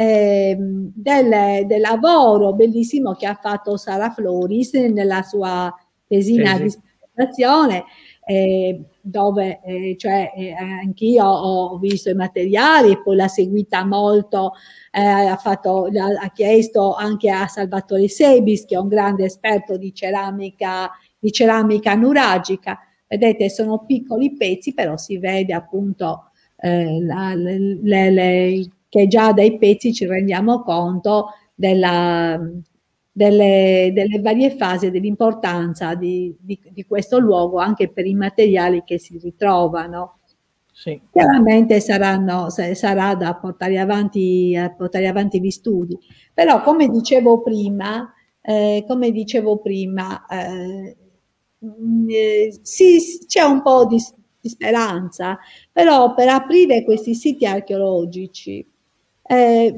eh, del, del, lavoro bellissimo che ha fatto Sara Floris nella sua tesina di presentazione. Eh, dove eh, cioè, eh, anch'io ho visto i materiali, poi l'ha seguita molto, eh, ha, fatto, ha, chiesto anche a Salvatore Sebis, che è un grande esperto di ceramica, di ceramica nuragica. Vedete, sono piccoli pezzi, però si vede appunto eh, la, le, le, che già dai pezzi ci rendiamo conto della, delle, delle, varie fasi dell'importanza di, di, di, questo luogo anche per i materiali che si ritrovano. Sì. Chiaramente saranno, sarà da portare avanti, eh, portare avanti, gli studi, però come dicevo prima, eh, come dicevo prima eh, mm, eh sì, c'è un po' di, di speranza, però per aprire questi siti archeologici eh,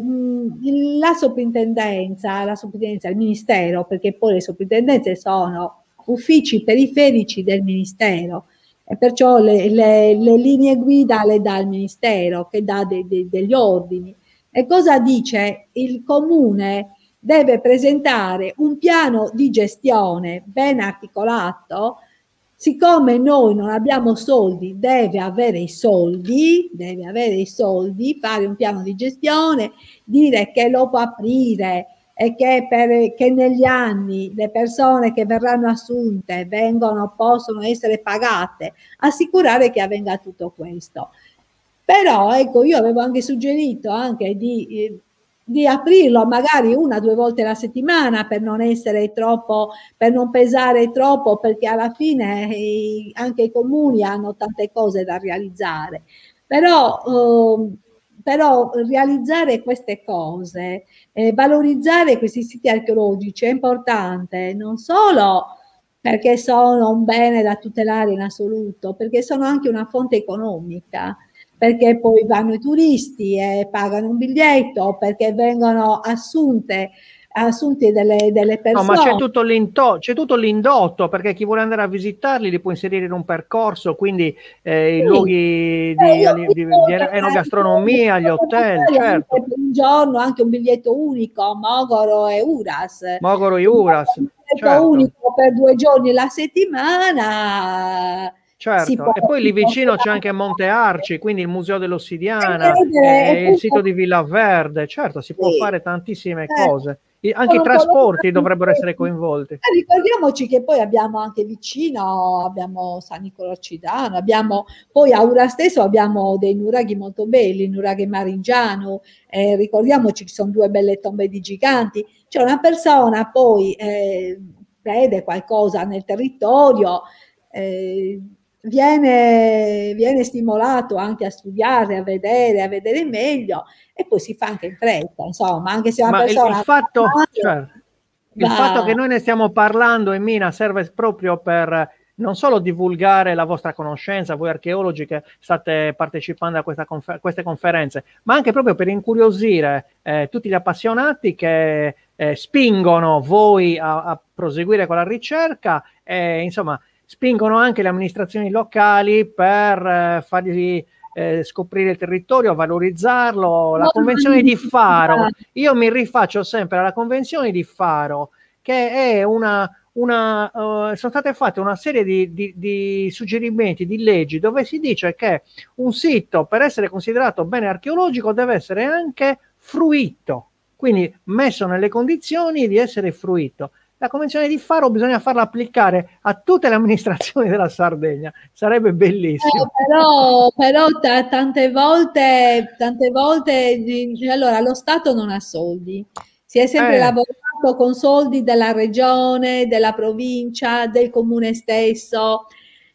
la soprintendenza, la soprintendenza, il ministero, perché poi le soprintendenze sono uffici periferici del ministero e perciò le, le, le linee guida le dà il ministero che dà de, de, degli ordini. E cosa dice? Il comune deve presentare un piano di gestione ben articolato siccome noi non abbiamo soldi, deve avere i soldi, deve avere i soldi, fare un piano di gestione, dire che lo può aprire e che, per, che negli anni le persone che verranno assunte vengono, possono essere pagate, assicurare che avvenga tutto questo. Però ecco, io avevo anche suggerito anche di eh, di aprirlo magari una o due volte alla settimana per non essere troppo, per non pesare troppo, perché alla fine eh, anche i comuni hanno tante cose da realizzare. Però, eh, però realizzare queste cose, eh, valorizzare questi siti archeologici è importante non solo perché sono un bene da tutelare in assoluto, perché sono anche una fonte economica perché poi vanno i turisti e pagano un biglietto, perché vengono assunte assunti delle, delle, persone. No, ma c'è tutto, c'è tutto l'indotto, perché chi vuole andare a visitarli li può inserire in un percorso, quindi eh, sì. i luoghi di, eh, di, di, di enogastronomia, gli hotel, certo. Un giorno anche un biglietto unico, Mogoro e Uras. Mogoro e Uras. Un biglietto certo. unico per due giorni la settimana Certo, può, e poi lì vicino c'è anche Monte Arci, quindi il Museo dell'Ossidiana, eh, il sito di Villa Verde, certo, si può sì. fare tantissime certo. cose. I, anche Sono i trasporti dovrebbero essere coinvolti. Eh, ricordiamoci che poi abbiamo anche vicino, abbiamo San Nicolò Cidano, abbiamo poi a Ura stesso abbiamo dei nuraghi molto belli, il nuraghe Marigiano, eh, ricordiamoci che sono due belle tombe di giganti. C'è una persona poi crede eh, qualcosa nel territorio, eh, viene, viene, stimolato anche a studiare, a vedere, a vedere meglio e poi si fa anche in fretta, insomma, anche se una Ma persona... Il, il fatto, cioè, il fatto che noi ne stiamo parlando, Emina, serve proprio per non solo divulgare la vostra conoscenza, voi archeologi che state partecipando a confer- queste conferenze, ma anche proprio per incuriosire eh, tutti gli appassionati che eh, spingono voi a, a, proseguire con la ricerca e insomma spingono anche le amministrazioni locali per eh, fargli eh, scoprire il territorio, valorizzarlo. La convenzione di Faro, io mi rifaccio sempre alla convenzione di Faro, che è una, una, uh, sono state fatte una serie di, di, di, suggerimenti, di leggi, dove si dice che un sito, per essere considerato bene archeologico, deve essere anche fruito, quindi messo nelle condizioni di essere fruito la Convenzione di Faro bisogna farla applicare a tutte le amministrazioni della Sardegna, sarebbe bellissimo. Eh, però, però t- tante volte, tante volte allora, lo Stato non ha soldi, si è sempre eh. lavorato con soldi della regione, della provincia, del comune stesso,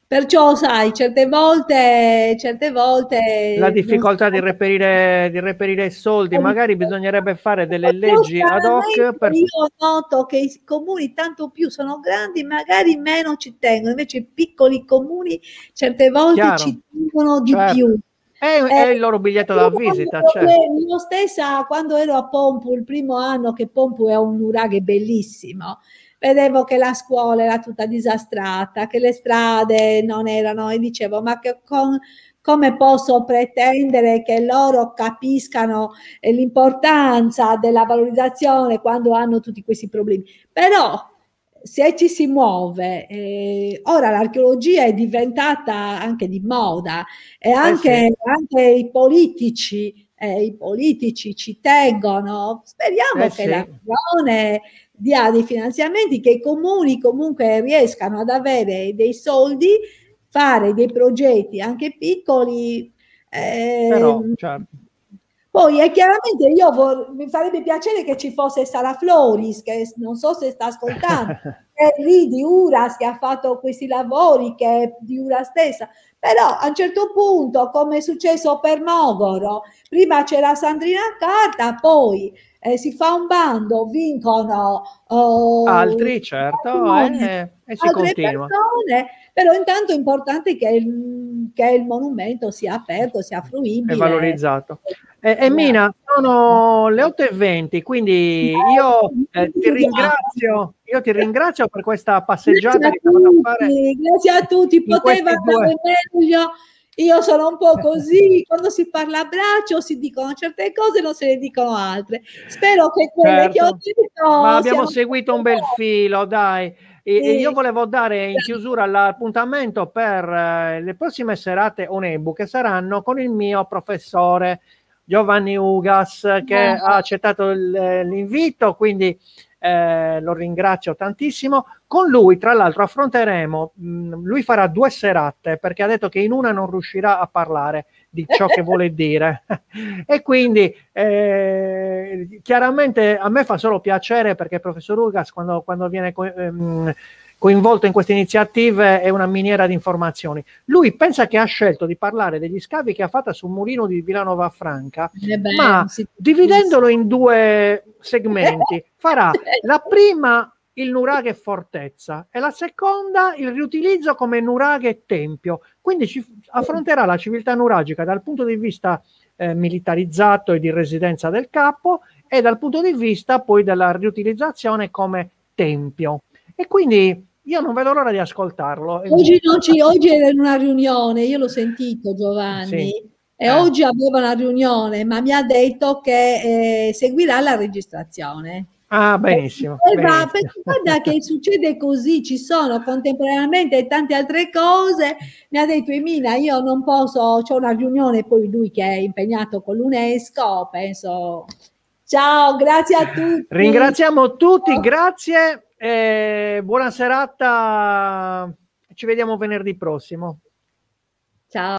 Perciò, sai, certe volte, certe volte la difficoltà so. di, reperire, di reperire, soldi, magari bisognerebbe fare delle leggi ad hoc. Per... Io noto che i comuni, tanto più sono grandi, magari meno ci tengono, invece i piccoli comuni certe volte Chiaro. ci tengono di certo. più. È, eh, è, il loro biglietto da visita. Certo. Io stessa, quando ero a Pompu, il primo anno che Pompu è un nuraghe bellissimo, vedevo che la scuola era tutta disastrata, che le strade non erano e dicevo ma che con, come posso pretendere che loro capiscano eh, l'importanza della valorizzazione quando hanno tutti questi problemi? Però se ci si muove, eh, ora l'archeologia è diventata anche di moda e eh, anche, eh sì. anche i politici eh, i politici ci tengono. Speriamo eh che sì. la regione dia dei finanziamenti, che i comuni comunque riescano ad avere dei soldi, fare dei progetti anche piccoli. Eh, Però, cioè... Poi è eh, chiaramente io vor- mi farebbe piacere che ci fosse Sara Floris, che non so se sta ascoltando. che lì di Uras che ha fatto questi lavori, che è di Ura stessa, però a un certo punto, come è successo per Mogoro, prima c'era Sandrina Carta, poi eh, si fa un bando, vincono oh, altri, certo, alcune, eh, e si continua. Persone, però intanto è importante che il, che il monumento sia aperto, sia fruibile. E valorizzato. Eh, eh, Mina, sono le 8.20, quindi io, eh, ti ringrazio, io ti ringrazio per questa passeggiata grazie a tutti, Grazie a tutti, poteva andare meglio. Io sono un po' così, quando si parla a braccio si dicono certe cose e non se ne dicono altre. Spero che quelle certo. che ho certo, detto... Ma abbiamo seguito un bel filo, dai. E, sì. io volevo dare in chiusura l'appuntamento per eh, le prossime serate Onebu che saranno con il mio professore Giovanni Ugas che Beh. ha accettato il, l'invito, quindi eh, lo ringrazio tantissimo. Con lui, tra l'altro, affronteremo, mh, mm, lui farà due serate perché ha detto che in una non riuscirà a parlare di ciò che vuole dire. e quindi eh, chiaramente a me fa solo piacere perché il professor Ugas quando, quando viene... Ehm, coinvolto in queste iniziative è una miniera di informazioni. Lui pensa che ha scelto di parlare degli scavi che ha fatto sul mulino di Villanova Franca, eh beh, ma sì, dividendolo in due segmenti, farà eh. la prima il nuraghe fortezza e la seconda il riutilizzo come nuraghe tempio. Quindi ci affronterà la civiltà nuragica dal punto di vista eh, militarizzato e di residenza del capo e dal punto di vista poi della riutilizzazione come tempio. E quindi io non vedo l'ora di ascoltarlo. Oggi, ci, oggi era in una riunione, io l'ho sentito Giovanni. Sì. E eh. oggi aveva una riunione, ma mi ha detto che eh, seguirà la registrazione. Ah, benissimo. Eh, benissimo. guarda che succede così, ci sono contemporaneamente tante altre cose. Mi ha detto Emina, io non posso, c'è una riunione, poi lui che è impegnato con l'UNESCO, penso... Ciao, grazie a tutti. Ringraziamo tutti, grazie eh, buona serata, ci vediamo venerdì prossimo. Ciao.